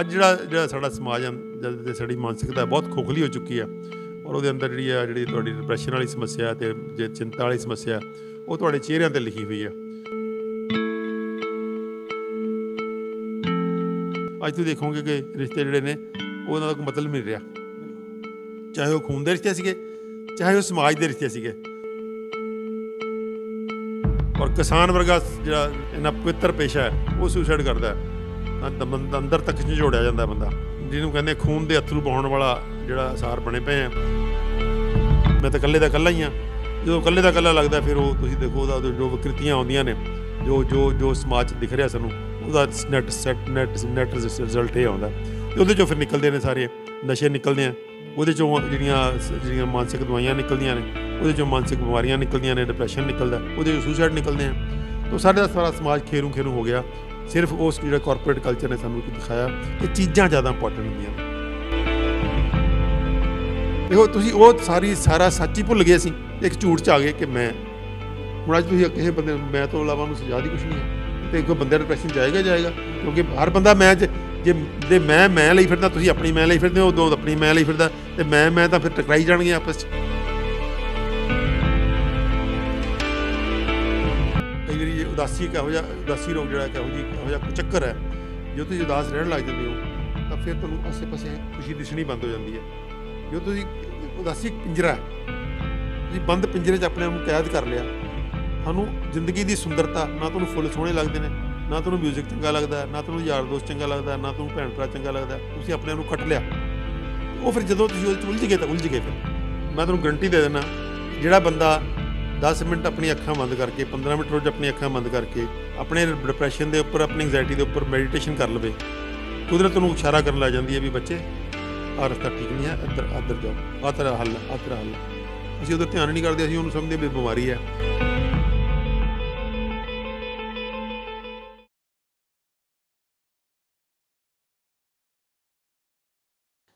ਅੱਜ ਜਿਹੜਾ ਜਿਹੜਾ ਸਾਡਾ ਸਮਾਜ ਹੈ ਜਦ ਤੇ ਸਾਡੀ ਮਾਨਸਿਕਤਾ ਬਹੁਤ ਖੋਖਲੀ ਹੋ ਚੁੱਕੀ ਆ ਔਰ ਉਹਦੇ ਅੰਦਰ ਜਿਹੜੀ ਆ ਜਿਹੜੀ ਤੁਹਾਡੀ ਡਿਪਰੈਸ਼ਨ ਵਾਲੀ ਸਮੱਸਿਆ ਤੇ ਜੇ ਚਿੰਤਾ ਵਾਲੀ ਸਮੱਸਿਆ ਉਹ ਤੁਹਾਡੇ ਚਿਹਰਿਆਂ ਤੇ ਲਿਖੀ ਹੋਈ ਆ ਅੱਜ ਤੁਸੀਂ ਦੇਖੋਗੇ ਕਿ ਰਿਸ਼ਤੇ ਜਿਹੜੇ ਨੇ ਉਹਨਾਂ ਦਾ ਕੋਈ ਮਤਲਬ ਨਹੀਂ ਰਿਹਾ ਚਾਹੇ ਉਹ ਖੂਨ ਦੇ ਰਿਸ਼ਤੇ ਸੀਗੇ ਚਾਹੇ ਉਹ ਸਮਾਜ ਦੇ ਰਿਸ਼ਤੇ ਸੀਗੇ ਔਰ ਕਿਸਾਨ ਵਰਗਾ ਜਿਹੜਾ ਇਹਨਾਂ ਪਵਿੱਤਰ ਪੇਸ਼ਾ ਹੈ ਉਹ ਸੁਸਾਈਡ ਕਰਦਾ ਹੈ ਤਾਂ ਅੰਦਰ ਤੱਕ ਝੋੜਿਆ ਜਾਂਦਾ ਬੰਦਾ ਜਿਹਨੂੰ ਕਹਿੰਦੇ ਖੂਨ ਦੇ ਅਥਰੂ ਪਾਉਣ ਵਾਲਾ ਜਿਹੜਾ ਸਾਰ ਬਣੇ ਪਏ ਆ ਮੈਂ ਤਾਂ ਇਕੱਲੇ ਦਾ ਇਕੱਲਾ ਹੀ ਆ ਜਦੋਂ ਇਕੱਲੇ ਦਾ ਇਕੱਲਾ ਲੱਗਦਾ ਫਿਰ ਉਹ ਤੁਸੀਂ ਦੇਖੋ ਉਹਦਾ ਜੋ ਵਿਕ੍ਰਿਤੀਆਂ ਆਉਂਦੀਆਂ ਨੇ ਜੋ ਜੋ ਜੋ ਸਮਾਜ ਦਿਖ ਰਿਹਾ ਸਾਨੂੰ ਉਹਦਾ net set net net result ਇਹ ਆਉਂਦਾ ਉਹਦੇ ਚੋਂ ਫਿਰ ਨਿਕਲਦੇ ਨੇ ਸਾਰੇ ਨਸ਼ੇ ਨਿਕਲਦੇ ਆ ਉਹਦੇ ਚੋਂ ਜਿਹੜੀਆਂ ਜਿਹੜੀਆਂ ਮਾਨਸਿਕ ਦਵਾਈਆਂ ਨਿਕਲਦੀਆਂ ਨੇ ਉਹਦੇ ਚੋਂ ਮਾਨਸਿਕ ਬਿਮਾਰੀਆਂ ਨਿਕਲਦੀਆਂ ਨੇ ਡਿਪਰੈਸ਼ਨ ਨਿਕਲਦਾ ਉਹਦੇ ਚੋਂ ਸੁਸਾਈਡ ਨਿਕਲਦੇ ਆ ਤੋਂ ਸਾਡੇ ਦਾ ਸਾਰਾ ਸਮਾਜ ਖੇਰੂ ਖੇਰੂ ਹੋ ਗਿਆ ਸਿਰਫ ਉਸ ਜਿਹੜਾ ਕਾਰਪੋਰੇਟ ਕਲਚਰ ਨੇ ਸਾਨੂੰ ਦਿਖਾਇਆ ਕਿ ਚੀਜ਼ਾਂ ਜ਼ਿਆਦਾ ਇੰਪੋਰਟੈਂਟ ਹੁੰਦੀਆਂ ਦੇਖੋ ਤੁਸੀਂ ਉਹ ਸਾਰੀ ਸਾਰਾ ਸੱਚ ਹੀ ਭੁੱਲ ਗਏ ਸੀ ਇੱਕ ਝੂਠ ਚ ਆ ਗਏ ਕਿ ਮੈਂ ਹੁਣ ਅੱਜ ਤੁਸੀਂ ਕਿਸੇ ਬੰਦੇ ਮੈਂ ਤੋਂ ਇਲਾਵਾ ਨੂੰ ਸਜਾ ਦੀ ਕੁਝ ਨਹੀਂ ਹੈ ਤੇ ਕੋਈ ਬੰਦੇ ਡਿਪਰੈਸ਼ਨ ਜਾਏਗਾ ਜਾਏਗਾ ਕਿਉਂਕਿ ਹਰ ਬੰਦਾ ਮੈਂ ਜੇ ਦੇ ਮੈਂ ਮੈਂ ਲਈ ਫਿਰਦਾ ਤੁਸੀਂ ਆਪਣੀ ਮੈਂ ਲਈ ਫਿਰਦੇ ਹੋ ਦੋ ਆਪਣੀ ਮੈਂ ਲਈ ਫਿਰਦਾ ਤੇ ਮੈਂ ਮੈਂ ਤਾਂ ਫਿਰ ਟਕਰਾਈ ਜਾਣਗੇ ਆਪਸ ਵਿੱਚ ਉਦਾਸੀ ਇੱਕ ਇਹੋ ਜਿਹਾ ਉਦਾਸੀ ਰੋਗ ਜਿਹੜਾ ਕਿਹੋ ਜੀ ਇਹੋ ਜਿਹਾ ਚੱਕਰ ਹੈ ਜੇ ਤੁਸੀਂ ਉਦਾਸ ਰਹਿਣ ਲੱਗ ਜਾਂਦੇ ਹੋ ਤਾਂ ਫਿਰ ਤੁਹਾਨੂੰ ਆਸੇ-ਪਾਸੇ ਖੁਸ਼ੀ ਦਿਸਣੀ ਬੰਦ ਹੋ ਜਾਂਦੀ ਹੈ ਜੇ ਤੁਸੀਂ ਉਦਾਸੀ ਪਿੰਜਰਾ ਤੁਸੀਂ ਬੰਦ ਪਿੰਜਰੇ 'ਚ ਆਪਣੇ ਆਪ ਨੂੰ ਕੈਦ ਕਰ ਲਿਆ ਤੁਹਾਨੂੰ ਜ਼ਿੰਦਗੀ ਦੀ ਸੁੰਦਰਤਾ ਨਾ ਤੁਹਾਨੂੰ ਫੁੱਲ ਸੋਹਣੇ ਲੱਗਦੇ ਨੇ ਨਾ ਤੁਹਾਨੂੰ 뮤직 ਚੰਗਾ ਲੱਗਦਾ ਨਾ ਤੁਹਾਨੂੰ ਯਾਰ ਦੋਸਤ ਚੰਗਾ ਲੱਗਦਾ ਨਾ ਤੁਹਾਨੂੰ ਭੈਣ ਭਰਾ ਚੰਗਾ ਲੱਗਦਾ ਤੁਸੀਂ ਆਪਣੇ ਆਪ ਨੂੰ ਖੱਟ ਲਿਆ ਉਹ ਫਿਰ ਜਦੋਂ ਤੁਸੀਂ ਉਲਝ ਗਏ ਤਾਂ ਉਲਝ ਗਏ ਫਿਰ ਮੈਂ ਤੁਹਾਨੂੰ ਗਰੰਟੀ ਦੇ ਦਿੰਦਾ ਜਿਹੜਾ ਬੰਦਾ 10 ਮਿੰਟ ਆਪਣੀ ਅੱਖਾਂ ਬੰਦ ਕਰਕੇ 15 ਮਿੰਟ ਰੋਜ਼ ਆਪਣੀ ਅੱਖਾਂ ਬੰਦ ਕਰਕੇ ਆਪਣੇ ਡਿਪਰੈਸ਼ਨ ਦੇ ਉੱਪਰ ਆਪਣੀ ਐਂਗਜ਼ਾਇਟੀ ਦੇ ਉੱਪਰ ਮੈਡੀਟੇਸ਼ਨ ਕਰ ਲਵੇ ਕੁਦਰਤ ਨੂੰ ਇਸ਼ਾਰਾ ਕਰਨ ਲੱਗ ਜਾਂਦੀ ਹੈ ਵੀ ਬੱਚੇ ਆ ਰਸਤਾ ਠੀਕ ਨਹੀਂ ਹੈ ਇੱਧਰ ਇੱਧਰ ਜਾਓ ਆ ਹੱਲ ਆ ਹੱਲ ਅਸੀਂ ਉਹਦਾ ਧਿਆਨ ਨਹੀਂ ਕਰਦੇ ਅਸੀਂ ਉਹਨੂੰ ਸਮਝਦੇ ਵੀ ਬਿਮਾਰੀ ਹੈ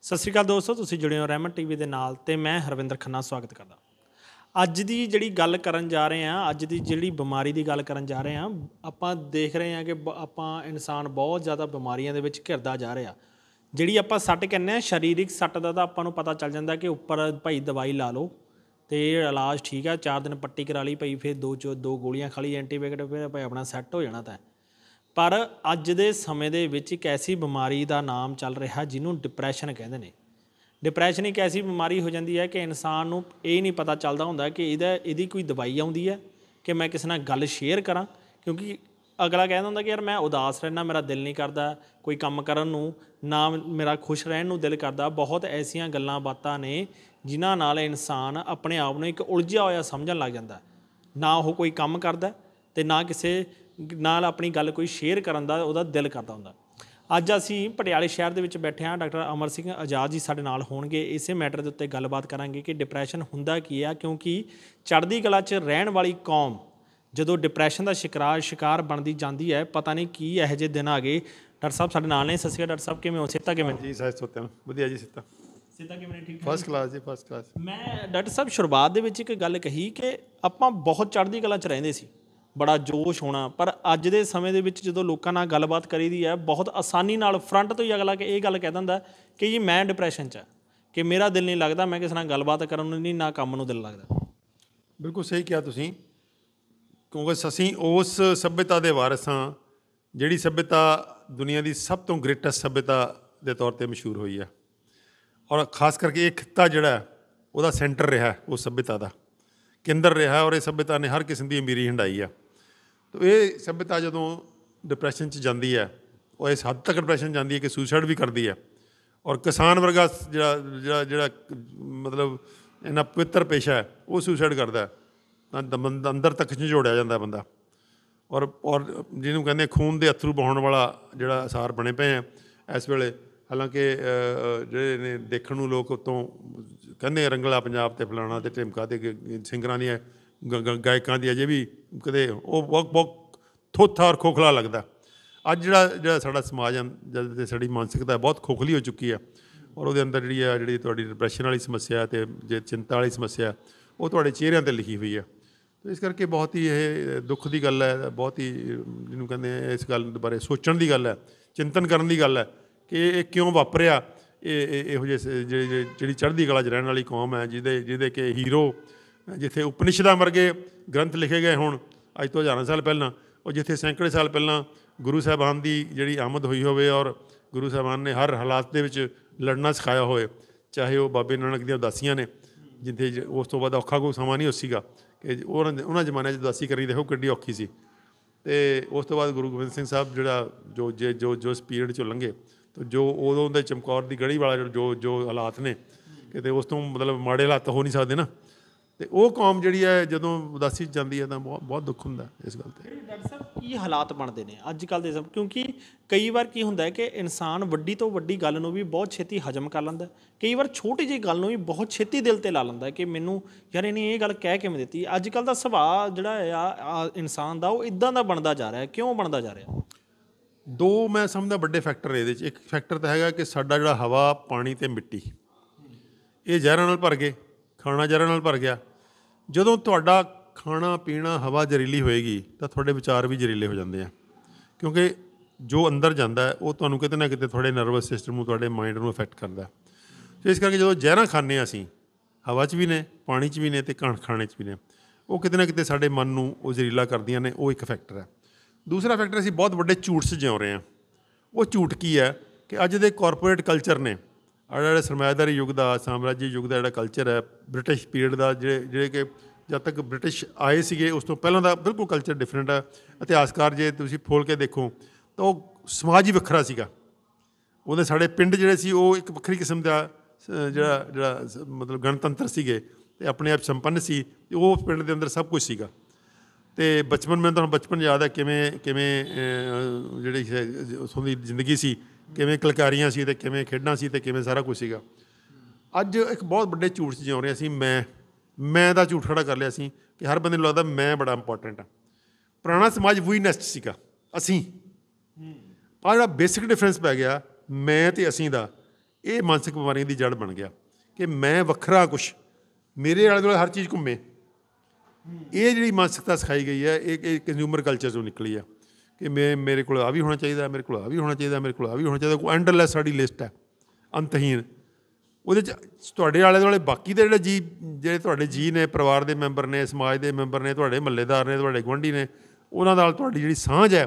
ਸਤਿ ਸ਼੍ਰੀ ਅਕਾਲ ਦੋਸਤੋ ਤੁਸੀਂ ਜੁੜੇ ਹੋ ਰਹਿਮਤ ਟੀਵੀ ਦੇ ਨਾਲ ਤੇ ਮੈਂ ਹਰਵਿੰਦਰ ਖੰਨਾ ਸਵਾਗਤ ਕਰਦਾ ਅੱਜ ਦੀ ਜਿਹੜੀ ਗੱਲ ਕਰਨ ਜਾ ਰਹੇ ਆ ਅੱਜ ਦੀ ਜਿਹੜੀ ਬਿਮਾਰੀ ਦੀ ਗੱਲ ਕਰਨ ਜਾ ਰਹੇ ਆ ਆਪਾਂ ਦੇਖ ਰਹੇ ਆ ਕਿ ਆਪਾਂ ਇਨਸਾਨ ਬਹੁਤ ਜ਼ਿਆਦਾ ਬਿਮਾਰੀਆਂ ਦੇ ਵਿੱਚ ਘਿਰਦਾ ਜਾ ਰਿਹਾ ਜਿਹੜੀ ਆਪਾਂ ਸੱਟ ਕਹਿੰਦੇ ਆ ਸਰੀਰਿਕ ਸੱਟ ਦਾ ਤਾਂ ਆਪਾਂ ਨੂੰ ਪਤਾ ਚੱਲ ਜਾਂਦਾ ਕਿ ਉੱਪਰ ਭਾਈ ਦਵਾਈ ਲਾ ਲਓ ਤੇ ਇਲਾਜ ਠੀਕ ਆ 4 ਦਿਨ ਪੱਟੀ ਕਰਾ ਲਈ ਭਾਈ ਫਿਰ ਦੋ ਚੋ ਦੋ ਗੋਲੀਆਂ ਖਾ ਲਈ ਐਂਟੀਬਾਇਓਟਿਕ ਫਿਰ ਭਾਈ ਆਪਣਾ ਸੈੱਟ ਹੋ ਜਾਣਾ ਤਾਂ ਪਰ ਅੱਜ ਦੇ ਸਮੇਂ ਦੇ ਵਿੱਚ ਇੱਕ ਐਸੀ ਬਿਮਾਰੀ ਦਾ ਨਾਮ ਚੱਲ ਰਿਹਾ ਜਿਹਨੂੰ ਡਿਪਰੈਸ਼ਨ ਕਹਿੰਦੇ ਨੇ ਡਿਪਰੈਸ਼ਨ ਇੱਕ ਐਸੀ ਬਿਮਾਰੀ ਹੋ ਜਾਂਦੀ ਹੈ ਕਿ ਇਨਸਾਨ ਨੂੰ ਇਹ ਨਹੀਂ ਪਤਾ ਚੱਲਦਾ ਹੁੰਦਾ ਕਿ ਇਹਦਾ ਇਹਦੀ ਕੋਈ ਦਵਾਈ ਆਉਂਦੀ ਹੈ ਕਿ ਮੈਂ ਕਿਸੇ ਨਾਲ ਗੱਲ ਸ਼ੇਅਰ ਕਰਾਂ ਕਿਉਂਕਿ ਅਗਲਾ ਕਹਿੰਦਾ ਹੁੰਦਾ ਕਿ ਯਾਰ ਮੈਂ ਉਦਾਸ ਰਹਿਣਾ ਮੇਰਾ ਦਿਲ ਨਹੀਂ ਕਰਦਾ ਕੋਈ ਕੰਮ ਕਰਨ ਨੂੰ ਨਾ ਮੇਰਾ ਖੁਸ਼ ਰਹਿਣ ਨੂੰ ਦਿਲ ਕਰਦਾ ਬਹੁਤ ਐਸੀਆਂ ਗੱਲਾਂ ਬਾਤਾਂ ਨੇ ਜਿਨ੍ਹਾਂ ਨਾਲ ਇਨਸਾਨ ਆਪਣੇ ਆਪ ਨੂੰ ਇੱਕ ਉਲਝਿਆ ਹੋਇਆ ਸਮਝਣ ਲੱਗ ਜਾਂਦਾ ਨਾ ਉਹ ਕੋਈ ਕੰਮ ਕਰਦਾ ਤੇ ਨਾ ਕਿਸੇ ਨਾਲ ਆਪਣੀ ਗੱਲ ਕੋਈ ਸ਼ੇਅਰ ਕਰਨ ਦਾ ਉਹਦਾ ਦਿਲ ਕਰਦਾ ਹੁੰਦਾ ਅੱਜ ਅਸੀਂ ਪਟਿਆਲੇ ਸ਼ਹਿਰ ਦੇ ਵਿੱਚ ਬੈਠੇ ਹਾਂ ਡਾਕਟਰ ਅਮਰ ਸਿੰਘ ਆਜ਼ਾਦ ਜੀ ਸਾਡੇ ਨਾਲ ਹੋਣਗੇ ਇਸੇ ਮੈਟਰ ਦੇ ਉੱਤੇ ਗੱਲਬਾਤ ਕਰਾਂਗੇ ਕਿ ਡਿਪਰੈਸ਼ਨ ਹੁੰਦਾ ਕੀ ਆ ਕਿਉਂਕਿ ਚੜ੍ਹਦੀ ਕਲਾ 'ਚ ਰਹਿਣ ਵਾਲੀ ਕੌਮ ਜਦੋਂ ਡਿਪਰੈਸ਼ਨ ਦਾ ਸ਼ਿਕਾਰ ਸ਼ਿਕਾਰ ਬਣਦੀ ਜਾਂਦੀ ਹੈ ਪਤਾ ਨਹੀਂ ਕੀ ਇਹੋ ਜਿਹੇ ਦਿਨ ਆ ਗਏ ਡਾਕਟਰ ਸਾਹਿਬ ਸਾਡੇ ਨਾਲ ਨੇ ਸਤਿ ਸ਼੍ਰੀ ਅਕਾਲ ਡਾਕਟਰ ਸਾਹਿਬ ਕਿਵੇਂ ਹੋ ਸਿੱਤਾ ਕਿਵੇਂ ਜੀ ਸਾਹਿਬ ਸੋਤਿਆ ਵਧੀਆ ਜੀ ਸਿੱਤਾ ਸਿੱਤਾ ਕਿਵੇਂ ਠੀਕ ਫਸਟ ਕਲਾਸ ਜੀ ਫਸਟ ਕਲਾਸ ਮੈਂ ਡਾਕਟਰ ਸਾਹਿਬ ਸ਼ੁਰੂਆਤ ਦੇ ਵਿੱਚ ਇੱਕ ਗੱਲ ਕਹੀ ਕਿ ਆਪਾਂ ਬਹੁਤ ਚੜ੍ਹਦੀ ਕਲਾ 'ਚ ਰਹਿੰਦੇ ਸੀ ਬੜਾ ਜੋਸ਼ ਹੋਣਾ ਪਰ ਅੱਜ ਦੇ ਸਮੇਂ ਦੇ ਵਿੱਚ ਜਦੋਂ ਲੋਕਾਂ ਨਾਲ ਗੱਲਬਾਤ ਕਰੀਦੀ ਹੈ ਬਹੁਤ ਆਸਾਨੀ ਨਾਲ ਫਰੰਟ ਤੋਂ ਹੀ ਅਗਲਾ ਕਿ ਇਹ ਗੱਲ ਕਹਿ ਦਿੰਦਾ ਕਿ ਜੀ ਮੈਂ ਡਿਪਰੈਸ਼ਨ 'ਚ ਆ ਕਿ ਮੇਰਾ ਦਿਲ ਨਹੀਂ ਲੱਗਦਾ ਮੈਂ ਕਿਸੇ ਨਾਲ ਗੱਲਬਾਤ ਕਰਨ ਨੂੰ ਨਹੀਂ ਨਾ ਕੰਮ ਨੂੰ ਦਿਲ ਲੱਗਦਾ ਬਿਲਕੁਲ ਸਹੀ ਕਿਹਾ ਤੁਸੀਂ ਕਿਉਂਕਿ ਅਸੀਂ ਉਸ ਸਭਿਅਤਾ ਦੇ ਵਾਰਿਸ ਹਾਂ ਜਿਹੜੀ ਸਭਿਅਤਾ ਦੁਨੀਆ ਦੀ ਸਭ ਤੋਂ ਗ੍ਰੇਟੈਸਟ ਸਭਿਅਤਾ ਦੇ ਤੌਰ ਤੇ ਮਸ਼ਹੂਰ ਹੋਈ ਹੈ ਔਰ ਖਾਸ ਕਰਕੇ ਇਹ ਖਿੱਤਾ ਜਿਹੜਾ ਉਹਦਾ ਸੈਂਟਰ ਰਿਹਾ ਉਸ ਸਭਿਅਤਾ ਦਾ ਕੇਂਦਰ ਰਿਹਾ ਔਰ ਇਹ ਸਭਿਅਤਾ ਨੇ ਹਰ ਕਿਸਮ ਦੀ ਅਮੀਰੀ ਹੰਡਾਈ ਆ ਤਾਂ ਇਹ ਸਭਿਤਾ ਜਦੋਂ ਡਿਪਰੈਸ਼ਨ 'ਚ ਜਾਂਦੀ ਹੈ ਉਹ ਇਸ ਹੱਦ ਤੱਕ ਡਿਪਰੈਸ਼ਨ ਜਾਂਦੀ ਹੈ ਕਿ ਸੁਸਾਈਡ ਵੀ ਕਰਦੀ ਹੈ ਔਰ ਕਿਸਾਨ ਵਰਗਾ ਜਿਹੜਾ ਜਿਹੜਾ ਜਿਹੜਾ ਮਤਲਬ ਇਹਨਾਂ ਪਵਿੱਤਰ ਪੇਸ਼ਾ ਹੈ ਉਹ ਸੁਸਾਈਡ ਕਰਦਾ ਤਾਂ ਅੰਦਰ ਤੱਕ ਝੰਜੋੜਿਆ ਜਾਂਦਾ ਬੰਦਾ ਔਰ ਔਰ ਜਿਹਨੂੰ ਕਹਿੰਦੇ ਖੂਨ ਦੇ ਅਥਰੂ ਬਹਾਉਣ ਵਾਲਾ ਜਿਹੜਾ ਅਸਾਰ ਬਣੇ ਪਏ ਆ ਇਸ ਵੇਲੇ ਹਾਲਾਂਕਿ ਜਿਹੜੇ ਨੇ ਦੇਖਣ ਨੂੰ ਲੋਕ ਉਤੋਂ ਕਹਿੰਦੇ ਰੰਗਲਾ ਪੰਜਾਬ ਤੇ ਫਲਾਣਾ ਤੇ ਢਿਮਕਾ ਤੇ ਸਿੰਗਰਾਂ ਹੈ ਗਾਇਕਾਂ ਦੀ ਅਜੇ ਵੀ ਕਦੇ ਉਹ ਬਹੁਤ ਬਹੁਤ ਥੋਥਾ ਔਰ ਖੋਖਲਾ ਲੱਗਦਾ ਅੱਜ ਜਿਹੜਾ ਜਿਹੜਾ ਸਾਡਾ ਸਮਾਜ ਹੈ ਜਦ ਤੇ ਸਾਡੀ ਮਾਨਸਿਕਤਾ ਬਹੁਤ ਖੋਖਲੀ ਹੋ ਚੁੱਕੀ ਹੈ ਔਰ ਉਹਦੇ ਅੰਦਰ ਜਿਹੜੀ ਹੈ ਜਿਹੜੀ ਤੁਹਾਡੀ ਡਿਪਰੈਸ਼ਨ ਵਾਲੀ ਸਮੱਸਿਆ ਤੇ ਜੇ ਚਿੰਤਾ ਵਾਲੀ ਸਮੱਸਿਆ ਉਹ ਤੁਹਾਡੇ ਚਿਹਰਿਆਂ ਤੇ ਲਿਖੀ ਹੋਈ ਹੈ ਤੇ ਇਸ ਕਰਕੇ ਬਹੁਤ ਹੀ ਇਹ ਦੁੱਖ ਦੀ ਗੱਲ ਹੈ ਬਹੁਤ ਹੀ ਜਿਹਨੂੰ ਕਹਿੰਦੇ ਆ ਇਸ ਗੱਲ ਬਾਰੇ ਸੋਚਣ ਦੀ ਗੱਲ ਹੈ ਚਿੰਤਨ ਕਰਨ ਦੀ ਗੱਲ ਹੈ ਕਿ ਇਹ ਕਿਉਂ ਵਾਪਰਿਆ ਇਹ ਇਹੋ ਜਿਹੇ ਜਿਹੜੀ ਚੜ੍ਹਦੀ ਕਲਾ 'ਚ ਰਹਿਣ ਵਾਲੀ ਕੌਮ ਹੈ ਜਿਹਦੇ ਜਿਹਦੇ ਕਿ ਹੀਰੋ ਜਿੱਥੇ ਉਪਨਿਸ਼ਦਾਂ ਵਰਗੇ ਗ੍ਰੰਥ ਲਿਖੇ ਗਏ ਹੁਣ ਅੱਜ ਤੋਂ ਹਜ਼ਾਰਾਂ ਸਾਲ ਪਹਿਲਾਂ ਉਹ ਜਿੱਥੇ ਸੈਂਕੜੇ ਸਾਲ ਪਹਿਲਾਂ ਗੁਰੂ ਸਾਹਿਬਾਨ ਦੀ ਜਿਹੜੀ ਆਮਦ ਹੋਈ ਹੋਵੇ ਔਰ ਗੁਰੂ ਸਾਹਿਬਾਨ ਨੇ ਹਰ ਹਾਲਾਤ ਦੇ ਵਿੱਚ ਲੜਨਾ ਸਿਖਾਇਆ ਹੋਵੇ ਚਾਹੇ ਉਹ ਬਾਬੇ ਨਾਨਕ ਦੀਆਂ ਦਾਸੀਆਂ ਨੇ ਜਿੱਥੇ ਉਸ ਤੋਂ ਬਾਅਦ ਔਖਾ ਕੋਈ ਸਮਾਂ ਨਹੀਂ ਹੋ ਸੀਗਾ ਕਿ ਉਹਨਾਂ ਉਹਨਾਂ ਜ਼ਮਾਨੇ 'ਚ ਦਾਸੀ ਕਰੀ ਦੇਖੋ ਕਿੱਡੀ ਔਖੀ ਸੀ ਤੇ ਉਸ ਤੋਂ ਬਾਅਦ ਗੁਰੂ ਗੋਬਿੰਦ ਸਿੰਘ ਸਾਹਿਬ ਜਿਹੜਾ ਜੋ ਜੇ ਜੋ ਜੋ ਸਪੀਰਡ ਚੋਂ ਲੰਘੇ ਤੇ ਜੋ ਉਦੋਂ ਦੇ ਚਮਕੌਰ ਦੀ ਗੜੀ ਵਾਲਾ ਜੋ ਜੋ ਹਾਲਾਤ ਨੇ ਕਿਤੇ ਉਸ ਤੋਂ ਮਤਲਬ ਮਾੜੇ ਹਾਲਾਤ ਹੋ ਨਹੀਂ ਸਕਦੇ ਨਾ ਤੇ ਉਹ ਕੌਮ ਜਿਹੜੀ ਹੈ ਜਦੋਂ ਉਦਾਸੀ ਚ ਜਾਂਦੀ ਹੈ ਤਾਂ ਬਹੁਤ ਬਹੁਤ ਦੁੱਖ ਹੁੰਦਾ ਇਸ ਗੱਲ ਤੇ ਡਾਕਟਰ ਸਾਹਿਬ ਕੀ ਹਾਲਾਤ ਬਣਦੇ ਨੇ ਅੱਜ ਕੱਲ ਦੇ ਸਭ ਕਿਉਂਕਿ ਕਈ ਵਾਰ ਕੀ ਹੁੰਦਾ ਹੈ ਕਿ ਇਨਸਾਨ ਵੱਡੀ ਤੋਂ ਵੱਡੀ ਗੱਲ ਨੂੰ ਵੀ ਬਹੁਤ ਛੇਤੀ ਹਜਮ ਕਰ ਲੈਂਦਾ ਕਈ ਵਾਰ ਛੋਟੀ ਜਿਹੀ ਗੱਲ ਨੂੰ ਵੀ ਬਹੁਤ ਛੇਤੀ ਦਿਲ ਤੇ ਲਾ ਲੈਂਦਾ ਕਿ ਮੈਨੂੰ ਯਾਰ ਇਹਨੇ ਇਹ ਗੱਲ ਕਹਿ ਕਿਵੇਂ ਦਿੱਤੀ ਅੱਜ ਕੱਲ ਦਾ ਸੁਭਾਅ ਜਿਹੜਾ ਆ ਇਨਸਾਨ ਦਾ ਉਹ ਇਦਾਂ ਦਾ ਬਣਦਾ ਜਾ ਰਿਹਾ ਹੈ ਕਿਉਂ ਬਣਦਾ ਜਾ ਰਿਹਾ ਦੋ ਮੈਂ ਸਮਝਦਾ ਵੱਡੇ ਫੈਕਟਰ ਇਹਦੇ ਵਿੱਚ ਇੱਕ ਫੈਕਟਰ ਤਾਂ ਹੈਗਾ ਕਿ ਸਾਡਾ ਜਿਹੜਾ ਹਵਾ ਪਾਣੀ ਤੇ ਮਿੱਟੀ ਇਹ ਜ਼ਹਿਰਾਂ ਨਾਲ ਭਰ ਗਏ ਖਾਣਾ ਜ਼ਹਿਰਾਂ ਨਾਲ ਭਰ ਗਿਆ ਜਦੋਂ ਤੁਹਾਡਾ ਖਾਣਾ ਪੀਣਾ ਹਵਾ ਜ਼ਰੀਲੀ ਹੋਏਗੀ ਤਾਂ ਤੁਹਾਡੇ ਵਿਚਾਰ ਵੀ ਜ਼ਰੀਲੇ ਹੋ ਜਾਂਦੇ ਆ ਕਿਉਂਕਿ ਜੋ ਅੰਦਰ ਜਾਂਦਾ ਹੈ ਉਹ ਤੁਹਾਨੂੰ ਕਿਤੇ ਨਾ ਕਿਤੇ ਤੁਹਾਡੇ ਨਰਵਸ ਸਿਸਟਮ ਨੂੰ ਤੁਹਾਡੇ ਮਾਈਂਡ ਨੂੰ ਅਫੈਕਟ ਕਰਦਾ ਸੋ ਇਸ ਕਰਕੇ ਜਦੋਂ ਜ਼ਹਿਰਾਂ ਖਾਂਦੇ ਆ ਅਸੀਂ ਹਵਾ 'ਚ ਵੀ ਨੇ ਪਾਣੀ 'ਚ ਵੀ ਨੇ ਤੇ ਕਣ ਖਾਣੇ 'ਚ ਵੀ ਨੇ ਉਹ ਕਿਤੇ ਨਾ ਕਿਤੇ ਸਾਡੇ ਮਨ ਨੂੰ ਉਹ ਜ਼ਰੀਲਾ ਕਰਦੀਆਂ ਨੇ ਉਹ ਇੱਕ ਫੈਕਟਰ ਹੈ ਦੂਸਰਾ ਫੈਕਟਰ ਅਸੀਂ ਬਹੁਤ ਵੱਡੇ ਝੂਠ 'ਚ ਜਿਉ ਰਹੇ ਆ ਉਹ ਝੂਠ ਕੀ ਹੈ ਕਿ ਅੱਜ ਦੇ ਕਾਰਪੋਰੇਟ ਕਲਚਰ ਨੇ ਆਹ ਜਿਹੜਾ ਸਰਮਾਇਦਾਰੀ ਯੁੱਗ ਦਾ ਸਾਮਰਾਜੀ ਯੁੱਗ ਦਾ ਜਿਹੜਾ ਕਲਚਰ ਹੈ ਬ੍ਰਿਟਿਸ਼ ਪੀਰੀਅਡ ਦਾ ਜਿਹੜੇ ਜਿਹੜੇ ਕਿ ਜਦ ਤੱਕ ਬ੍ਰਿਟਿਸ਼ ਆਏ ਸੀਗੇ ਉਸ ਤੋਂ ਪਹਿਲਾਂ ਦਾ ਬਿਲਕੁਲ ਕਲਚਰ ਡਿਫਰੈਂਟ ਹੈ ਇਤਿਹਾਸਕਾਰ ਜੇ ਤੁਸੀਂ ਫੋਲ ਕੇ ਦੇਖੋ ਤਾਂ ਉਹ ਸਮਾਜ ਹੀ ਵੱਖਰਾ ਸੀਗਾ ਉਹਦੇ ਸਾਡੇ ਪਿੰਡ ਜਿਹੜੇ ਸੀ ਉਹ ਇੱਕ ਵੱਖਰੀ ਕਿਸਮ ਦਾ ਜਿਹੜਾ ਜਿਹੜਾ ਮਤਲਬ ਗਣਤੰਤਰ ਸੀਗੇ ਤੇ ਆਪਣੇ ਆਪ ਸੰਪੰਨ ਸੀ ਉਹ ਪਿੰਡ ਦੇ ਅੰਦਰ ਸਭ ਕੁਝ ਸੀਗਾ ਤੇ ਬਚਪਨ ਮੈਨੂੰ ਤੁਹਾਨੂੰ ਬਚਪਨ ਯਾਦ ਹੈ ਕਿਵੇਂ ਕਿਵੇਂ ਜਿਹੜੀ ਉਸ ਦੀ ਜ਼ਿੰਦਗੀ ਸੀ ਕਿਵੇਂ ਕਲਕਾਰੀਆਂ ਸੀ ਤੇ ਕਿਵੇਂ ਖੇਡਾਂ ਸੀ ਤੇ ਕਿਵੇਂ ਸਾਰਾ ਕੁਝ ਸੀਗਾ ਅੱਜ ਇੱਕ ਬਹੁਤ ਵੱਡੇ ਝੂਠ 'ਚ ਜਿਉਂ ਰਹੇ ਅਸੀਂ ਮੈਂ ਮੈਂ ਦਾ ਝੂਠ ਖੜਾ ਕਰ ਲਿਆ ਸੀ ਕਿ ਹਰ ਬੰਦੇ ਨੂੰ ਲੱਗਦਾ ਮੈਂ ਬੜਾ ਇੰਪੋਰਟੈਂਟ ਆ ਪੁਰਾਣਾ ਸਮਾਜ ਵੀ ਨੈਸਟ ਸੀਗਾ ਅਸੀਂ ਆ ਜਿਹੜਾ ਬੇਸਿਕ ਡਿਫਰੈਂਸ ਪੈ ਗਿਆ ਮੈਂ ਤੇ ਅਸੀਂ ਦਾ ਇਹ ਮਾਨਸਿਕ ਬਿਮਾਰੀਆਂ ਦੀ ਜੜ ਬਣ ਗਿਆ ਕਿ ਮੈਂ ਵੱਖਰਾ ਕੁਝ ਮੇਰੇ ਆਲੇ ਦੁਆਲੇ ਹਰ ਚੀਜ਼ ਘੁੰਮੇ ਇਹ ਜਿਹੜੀ ਮਾਨਸਿਕਤਾ ਸਿਖਾਈ ਗਈ ਹੈ ਇਹ ਕੰਜ਼ਿਊਮਰ ਕਲਚਰ ਤੋਂ ਨਿਕਲੀ ਆ ਕਿ ਮੈਂ ਮੇਰੇ ਕੋਲ ਆ ਵੀ ਹੋਣਾ ਚਾਹੀਦਾ ਮੇਰੇ ਕੋਲ ਆ ਵੀ ਹੋਣਾ ਚਾਹੀਦਾ ਮੇਰੇ ਕੋਲ ਆ ਵੀ ਹੋਣਾ ਚਾਹੀਦਾ ਕੋਈ ਐਂਡਲੈਸ ਸਾਡੀ ਲਿਸਟ ਹੈ ਅੰਤਹੀਨ ਉਹਦੇ ਚ ਤੁਹਾਡੇ ਵਾਲੇ ਵਾਲੇ ਬਾਕੀ ਦੇ ਜਿਹੜੇ ਜੀ ਜਿਹੜੇ ਤੁਹਾਡੇ ਜੀ ਨੇ ਪਰਿਵਾਰ ਦੇ ਮੈਂਬਰ ਨੇ ਸਮਾਜ ਦੇ ਮੈਂਬਰ ਨੇ ਤੁਹਾਡੇ ਮਹੱਲੇਦਾਰ ਨੇ ਤੁਹਾਡੇ ਗਵੰਡੀ ਨੇ ਉਹਨਾਂ ਨਾਲ ਤੁਹਾਡੀ ਜਿਹੜੀ ਸਾਂਝ ਹੈ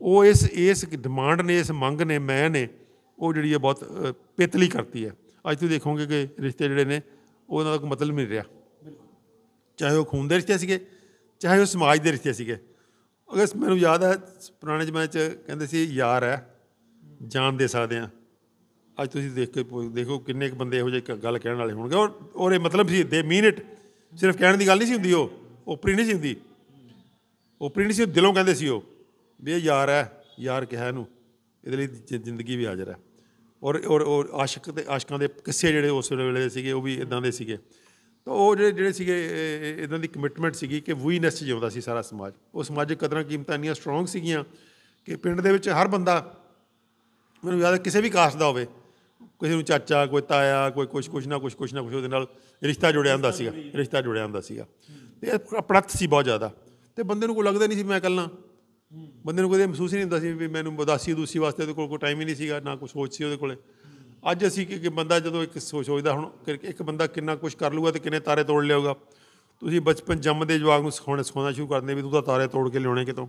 ਉਹ ਇਸ ਇਸ ਡਿਮਾਂਡ ਨੇ ਇਸ ਮੰਗ ਨੇ ਮੈਂ ਨੇ ਉਹ ਜਿਹੜੀ ਹੈ ਬਹੁਤ ਪੇਤਲੀ ਕਰਤੀ ਹੈ ਅੱਜ ਤੁਸੀਂ ਦੇਖੋਗੇ ਕਿ ਰਿਸ਼ਤੇ ਜਿਹੜੇ ਨੇ ਉਹਨਾਂ ਦਾ ਕੋਈ ਮਤਲਬ ਨਹੀਂ ਰਿਹਾ ਚਾਹੇ ਉਹ ਖੂਨ ਦੇ ਰਿਸ਼ਤੇ ਸੀਗੇ ਚਾਹੇ ਉਹ ਸਮਾਜ ਦੇ ਰਿਸ਼ਤੇ ਸੀਗੇ ਅਗਰ ਮੈਨੂੰ ਯਾਦ ਹੈ ਪੁਰਾਣੇ ਜਮਾਨੇ 'ਚ ਕਹਿੰਦੇ ਸੀ ਯਾਰ ਹੈ ਜਾਨ ਦੇ ਸਕਦੇ ਆ ਅੱਜ ਤੁਸੀਂ ਦੇਖ ਕੇ ਦੇਖੋ ਕਿੰਨੇ ਕ ਬੰਦੇ ਇਹੋ ਜਿਹੇ ਗੱਲ ਕਹਿਣ ਵਾਲੇ ਹੋਣਗੇ ਔਰ ਔਰ ਇਹ ਮਤਲਬ ਸੀ ਦੇ ਮੀਨ ਇਟ ਸਿਰਫ ਕਹਿਣ ਦੀ ਗੱਲ ਨਹੀਂ ਸੀ ਹੁੰਦੀ ਉਹ ਉਪਰੀ ਨਹੀਂ ਸੀ ਹੁੰਦੀ ਉਪਰੀ ਨਹੀਂ ਸੀ ਦਿਲੋਂ ਕਹਿੰਦੇ ਸੀ ਉਹ ਵੀ ਇਹ ਯਾਰ ਹੈ ਯਾਰ ਕਿਹਾ ਇਹਨੂੰ ਇਹਦੇ ਲਈ ਜ਼ਿੰਦਗੀ ਵੀ ਆਜਰ ਹੈ ਔਰ ਔਰ ਆਸ਼ਿਕ ਤੇ ਆਸ਼ਕਾਂ ਦੇ ਕਿੱਸੇ ਜਿਹੜੇ ਉਸ ਵੇਲੇ ਸੀਗੇ ਉਹ ਵੀ ਇਦਾਂ ਦੇ ਸੀਗੇ ਤਾਂ ਉਹ ਜਿਹੜੇ ਜਿਹੜੇ ਸੀਗੇ ਇਦਾਂ ਦੀ ਕਮਿਟਮੈਂਟ ਸੀਗੀ ਕਿ ਵੀਨੈਸ ਜਿਉਂਦਾ ਸੀ ਸਾਰਾ ਸਮਾਜ ਉਹ ਸਮਾਜਿਕ ਕਦਰਾਂ ਕੀਮਤਾਂ ਇੰਨੀਆਂ ਸਟਰੋਂਗ ਸੀਗੀਆਂ ਕਿ ਪਿੰਡ ਦੇ ਵਿੱਚ ਹਰ ਬੰਦਾ ਮੈਨੂੰ ਯਾਦ ਹੈ ਕਿਸੇ ਵੀ ਕਾਸਟ ਦਾ ਹੋਵੇ ਕਿਸੇ ਨੂੰ ਚਾਚਾ ਕੋਈ ਤਾਇਆ ਕੋਈ ਕੁਛ ਕੁਛ ਨਾ ਕੁਛ ਕੁਛ ਨਾ ਕੁਛ ਉਹਦੇ ਨਾਲ ਰਿਸ਼ਤਾ ਜੁੜਿਆ ਹੁੰਦਾ ਸੀਗਾ ਰਿਸ਼ਤਾ ਜੁੜਿਆ ਹੁੰਦਾ ਸੀਗਾ ਤੇ ਪ੍ਰਤ ਸੀ ਬਹੁਤ ਜ਼ਿਆਦਾ ਤੇ ਬੰਦੇ ਨੂੰ ਕੋਈ ਲੱਗਦਾ ਨਹੀਂ ਸੀ ਮੈਂ ਇਕੱਲਾ ਬੰਦੇ ਨੂੰ ਕੋਈ ਮਹਿਸੂਸ ਹੀ ਨਹੀਂ ਹੁੰਦਾ ਸੀ ਵੀ ਮੈਨੂੰ ਉਦਾਸੀ ਦੂਸੀ ਵਾਸਤੇ ਉਹਦੇ ਕੋਲ ਕੋਈ ਟਾਈਮ ਹੀ ਨਹੀਂ ਸੀਗਾ ਨਾ ਕੋਈ ਸੋਚ ਸੀ ਉਹਦੇ ਕੋਲੇ ਅੱਜ ਅਸੀਂ ਕਿ ਬੰਦਾ ਜਦੋਂ ਇੱਕ ਸੋਚਦਾ ਹੁਣ ਇੱਕ ਬੰਦਾ ਕਿੰਨਾ ਕੁਝ ਕਰ ਲੂਗਾ ਤੇ ਕਿੰਨੇ ਤਾਰੇ ਤੋੜ ਲਿਆਊਗਾ ਤੁਸੀਂ ਬਚਪਨ ਜੰਮਦੇ ਜਵਾਗ ਨੂੰ ਸਿਖਾਉਣਾ ਸਿਖਾਉਣਾ ਸ਼ੁਰੂ ਕਰਦੇ ਵੀ ਤੂੰ ਤਾਂ ਤਾਰੇ ਤੋੜ ਕੇ ਲਿਆਉਣੇ ਕਿਤੋਂ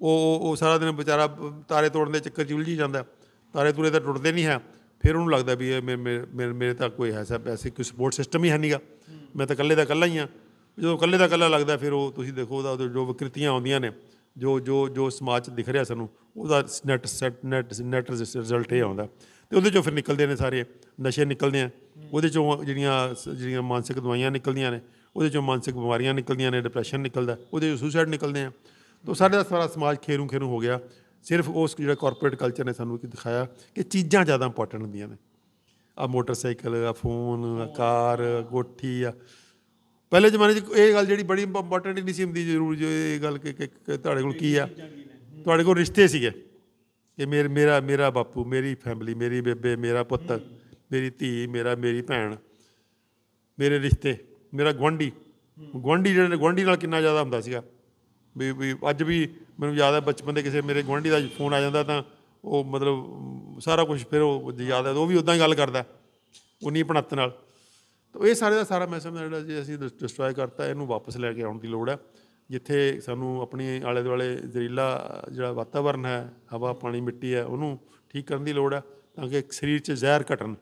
ਉਹ ਉਹ ਸਾਰਾ ਦਿਨ ਵਿਚਾਰਾ ਤਾਰੇ ਤੋੜਨ ਦੇ ਚੱਕਰ 'ਚ ਉਲਝੀ ਜਾਂਦਾ ਤਾਰੇ ਤੂਰੇ ਤਾਂ ਟੁੱਟਦੇ ਨਹੀਂ ਹੈ ਫਿਰ ਉਹਨੂੰ ਲੱਗਦਾ ਵੀ ਇਹ ਮੇਰੇ ਮੇਰੇ ਤਾਂ ਕੋਈ ਐਸਾ ਪੈਸੇ ਕੋਈ ਸਪੋਰਟ ਸਿਸਟਮ ਹੀ ਹੈ ਨਹੀਂਗਾ ਮੈਂ ਤਾਂ ਇਕੱਲੇ ਦਾ ਇਕੱਲਾ ਹੀ ਆ ਜਦੋਂ ਇਕੱਲੇ ਦਾ ਇਕੱਲਾ ਲੱਗਦਾ ਫਿਰ ਉਹ ਤੁਸੀਂ ਦੇਖੋ ਉਹਦਾ ਜੋ ਵਿਕਰਤੀਆਂ ਆਉਂਦੀਆਂ ਨੇ ਜੋ ਜੋ ਜੋ ਸਮਾਜ 'ਚ ਦਿਖ ਰਿਹਾ ਸਾਨੂੰ ਉਹਦਾ net set net net result ਇਹ ਆਉਂਦਾ ਤੇ ਉਹਦੇ ਚੋਂ ਫਿਰ ਨਿਕਲਦੇ ਨੇ ਸਾਰੇ ਨਸ਼ੇ ਨਿਕਲਦੇ ਆ ਉਹਦੇ ਚੋਂ ਜਿਹੜੀਆਂ ਜਿਹੜੀਆਂ ਮਾਨਸਿਕ ਦਵਾਈਆਂ ਨਿਕਲਦੀਆਂ ਨੇ ਉਹਦੇ ਚੋਂ ਮਾਨਸਿਕ ਬਿਮਾਰੀਆਂ ਨਿਕਲਦੀਆਂ ਨੇ ਡਿਪਰੈਸ਼ਨ ਨਿਕਲਦਾ ਉਹਦੇ ਚੋਂ ਸੁਸਾਈਡ ਨਿਕਲਦੇ ਆ ਤੋਂ ਸਾਡੇ ਦਾ ਸਾਰਾ ਸਮਾਜ ਖੇਰੂ ਖੇਰੂ ਹੋ ਗਿਆ ਸਿਰਫ ਉਸ ਜਿਹੜਾ ਕਾਰਪੋਰੇਟ ਕਲਚਰ ਨੇ ਸਾਨੂੰ ਕੀ ਦਿਖਾਇਆ ਕਿ ਚੀਜ਼ਾਂ ਜ਼ਿਆਦਾ ਇੰਪੋਰਟੈਂਟ ਹੁੰਦੀਆਂ ਨੇ ਆ ਮੋਟਰਸਾਈਕਲ ਆ ਫੋਨ ਆ ਕਾਰ ਗੋਠੀ ਆ ਪਹਿਲੇ ਜ਼ਮਾਨੇ 'ਚ ਇਹ ਗੱਲ ਜਿਹੜੀ ਬੜੀ ਇੰਪੋਰਟੈਂਟ ਨਹੀਂ ਸੀ ਹੁੰਦੀ ਜ਼ਰੂਰ ਜੋ ਇਹ ਗੱਲ ਕਿ ਤੁਹਾਡੇ ਕੋਲ ਕੀ ਆ ਤੁਹਾਡੇ ਕੋਲ ਰਿਸ਼ਤੇ ਸੀਗੇ ਕਿ ਮੇਰੇ ਮੇਰਾ ਮੇਰਾ ਬਾਪੂ ਮੇਰੀ ਫੈਮਿਲੀ ਮੇਰੀ ਬੇਬੇ ਮੇਰਾ ਪੁੱਤ ਮੇਰੀ ਧੀ ਮੇਰਾ ਮੇਰੀ ਭੈਣ ਮੇਰੇ ਰਿਸ਼ਤੇ ਮੇਰਾ ਗਵੰਡੀ ਗਵੰਡੀ ਜਿਹੜੇ ਗਵੰਡੀ ਨਾਲ ਕਿੰਨਾ ਜ਼ਿਆਦਾ ਹੁੰਦਾ ਸੀਗਾ ਵੀ ਵੀ ਅੱਜ ਵੀ ਮੈਨੂੰ ਯਾਦ ਹੈ ਬਚਪਨ ਦੇ ਕਿਸੇ ਮੇਰੇ ਗਵੰਡੀ ਦਾ ਫੋਨ ਆ ਜਾਂਦਾ ਤਾਂ ਉਹ ਮਤਲਬ ਸਾਰਾ ਕੁਝ ਫਿਰ ਉਹ ਯਾਦ ਹੈ ਉਹ ਵੀ ਉਦਾਂ ਹੀ ਗੱਲ ਕਰਦਾ ਉਨੀ ਪਣਤ ਨਾਲ ਤਾਂ ਇਹ ਸਾਰੇ ਦਾ ਸਾਰਾ ਮੈਸੇਜ ਜਿਹੜਾ ਜੇ ਅਸੀਂ ਡਿਸਟਰੋਏ ਕਰਤਾ ਇਹਨੂੰ ਵਾਪਸ ਲੈ ਕੇ ਆਉਣ ਦੀ ਲੋੜ ਹੈ ਜਿੱਥੇ ਸਾਨੂੰ ਆਪਣੇ ਆਲੇ ਦੁਆਲੇ ਜ਼ਹਿਰੀਲਾ ਜਿਹੜਾ ਵਾਤਾਵਰਨ ਹੈ ਹਵਾ ਪਾਣੀ ਮਿੱਟੀ ਹੈ ਉਹਨੂੰ ਠੀਕ ਕਰਨ ਦੀ ਲੋੜ ਹੈ ਤਾਂ ਕਿ ਸਰੀਰ 'ਚ ਜ਼ਹਿਰ ਘਟਣ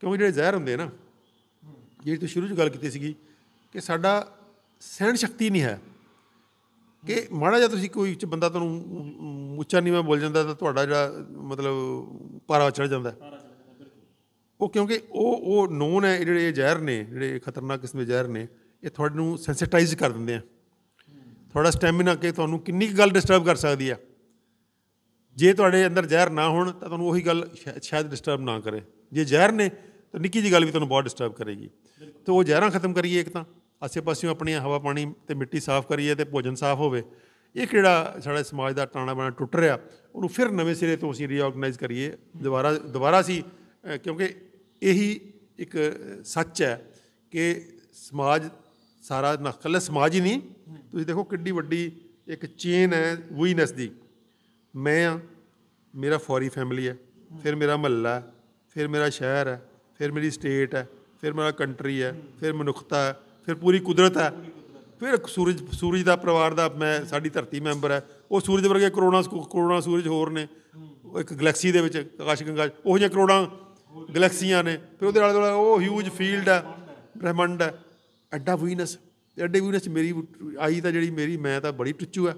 ਕਿਉਂਕਿ ਜਿਹੜੇ ਜ਼ਹਿਰ ਹੁੰਦੇ ਨਾ ਜਿਹੜੀ ਤੁਸੀਂ ਸ਼ੁਰੂ 'ਚ ਗੱਲ ਕੀਤੀ ਸੀਗੀ ਕਿ ਸਾਡਾ ਸਹਿਣ ਸ਼ਕਤੀ ਨਹੀਂ ਹੈ ਕਿ ਮਾੜਾ ਜਿਹਾ ਤੁਸੀਂ ਕੋਈ ਚ ਬੰਦਾ ਤੁਹਾਨੂੰ ਉੱਚਾ ਨਹੀਂ ਮੈਂ ਬੋਲ ਜਾਂਦਾ ਤਾਂ ਤੁਹਾਡਾ ਜਿਹੜਾ ਮਤਲਬ ਪਾਰਾ ਚੜ ਜਾਂਦਾ ਉਹ ਕਿਉਂਕਿ ਉਹ ਉਹ ਨੋਨ ਹੈ ਜਿਹੜੇ ਜ਼ਹਿਰ ਨੇ ਜਿਹੜੇ ਖਤਰਨਾਕ ਕਿਸਮ ਦੇ ਜ਼ਹਿਰ ਨੇ ਇਹ ਤੁਹਾਡੇ ਨੂੰ ਸੈਂਸਿਟਾਈਜ਼ ਕਰ ਦਿੰਦੇ ਆ ਤੁਹਾਡਾ ਸਟੈਮਿਨਾ ਕਿ ਤੁਹਾਨੂੰ ਕਿੰਨੀ ਗੱਲ ਡਿਸਟਰਬ ਕਰ ਸਕਦੀ ਆ ਜੇ ਤੁਹਾਡੇ ਅੰਦਰ ਜ਼ਹਿਰ ਨਾ ਹੋਣ ਤਾਂ ਤੁਹਾਨੂੰ ਉਹੀ ਗੱਲ ਸ਼ਾਇਦ ਡਿਸਟਰਬ ਨਾ ਕਰੇ ਜੇ ਜ਼ਹਿਰ ਨੇ ਤਾਂ ਨਿੱਕੀ ਜੀ ਗੱਲ ਵੀ ਤੁਹਾਨੂੰ ਬਹੁਤ ਡਿਸਟਰਬ ਕਰੇਗੀ ਤੇ ਉਹ ਜ਼ਹਿਰਾਂ ਖਤਮ ਕਰੀਏ ਇੱਕ ਤਾਂ ਆਸੇ ਪਾਸੇ ਆਪਣੀ ਹਵਾ ਪਾਣੀ ਤੇ ਮਿੱਟੀ ਸਾਫ਼ ਕਰੀਏ ਤੇ ਭੋਜਨ ਸਾਫ਼ ਹੋਵੇ ਇਹ ਕਿਹੜਾ ਸਾਡੇ ਸਮਾਜ ਦਾ ਟਾਣਾ ਬਣਾ ਟੁੱਟ ਰਿਹਾ ਉਹਨੂੰ ਫਿਰ ਨਵੇਂ ਸਿਰੇ ਤੋਂ ਅਸੀਂ ਰੀਆਰਗਨਾਈਜ਼ ਕਰੀਏ ਦੁਬਾਰਾ ਦੁਬਾਰਾ ਸੀ ਕਿਉਂਕਿ ਇਹੀ ਇੱਕ ਸੱਚ ਹੈ ਕਿ ਸਮਾਜ ਸਾਰਾ ਨਾ ਕੱਲੇ ਸਮਾਜ ਹੀ ਨਹੀਂ ਤੁਸੀਂ ਦੇਖੋ ਕਿੱਡੀ ਵੱਡੀ ਇੱਕ ਚੇਨ ਹੈ ਵੂਈ ਨਸਦੀ ਮੈਂ ਆ ਮੇਰਾ ਫੌਰੀ ਫੈਮਿਲੀ ਹੈ ਫਿਰ ਮੇਰਾ ਮਹੱਲਾ ਫਿਰ ਮੇਰਾ ਸ਼ਹਿਰ ਹੈ ਫਿਰ ਮੇਰੀ ਸਟੇਟ ਹੈ ਫਿਰ ਮੇਰਾ ਕੰਟਰੀ ਹੈ ਫਿਰ ਮਨੁੱਖਤਾ ਹੈ ਫਿਰ ਪੂਰੀ ਕੁਦਰਤ ਹੈ ਫਿਰ ਸੂਰਜ ਸੂਰਜ ਦਾ ਪਰਿਵਾਰ ਦਾ ਮੈਂ ਸਾਡੀ ਧਰਤੀ ਮੈਂਬਰ ਹੈ ਉਹ ਸੂਰਜ ਵਰਗੇ ਕਰੋੜਾਂ ਕਰੋੜਾਂ ਸੂਰਜ ਹੋਰ ਨੇ ਉਹ ਇੱਕ ਗੈਲੈਕਸੀ ਦੇ ਵਿੱਚ ਆਕਾਸ਼ ਗੰਗਾ ਉਹ ਜਿਹੇ ਕਰੋੜਾਂ ਗੈਲੈਕਸੀਆਂ ਨੇ ਫਿਰ ਉਹਦੇ ਨਾਲ ਉਹ ਹਿਊਜ ਫੀਲਡ ਹੈ ਬ੍ਰਹਿਮੰਡ ਹੈ ਐਡਾ ਵੀਨਸ ਐਡੇ ਵੀਨਸ ਮੇਰੀ ਆਈ ਤਾਂ ਜਿਹੜੀ ਮੇਰੀ ਮੈਂ ਤਾਂ ਬੜੀ ਟੁੱਚੂ ਆ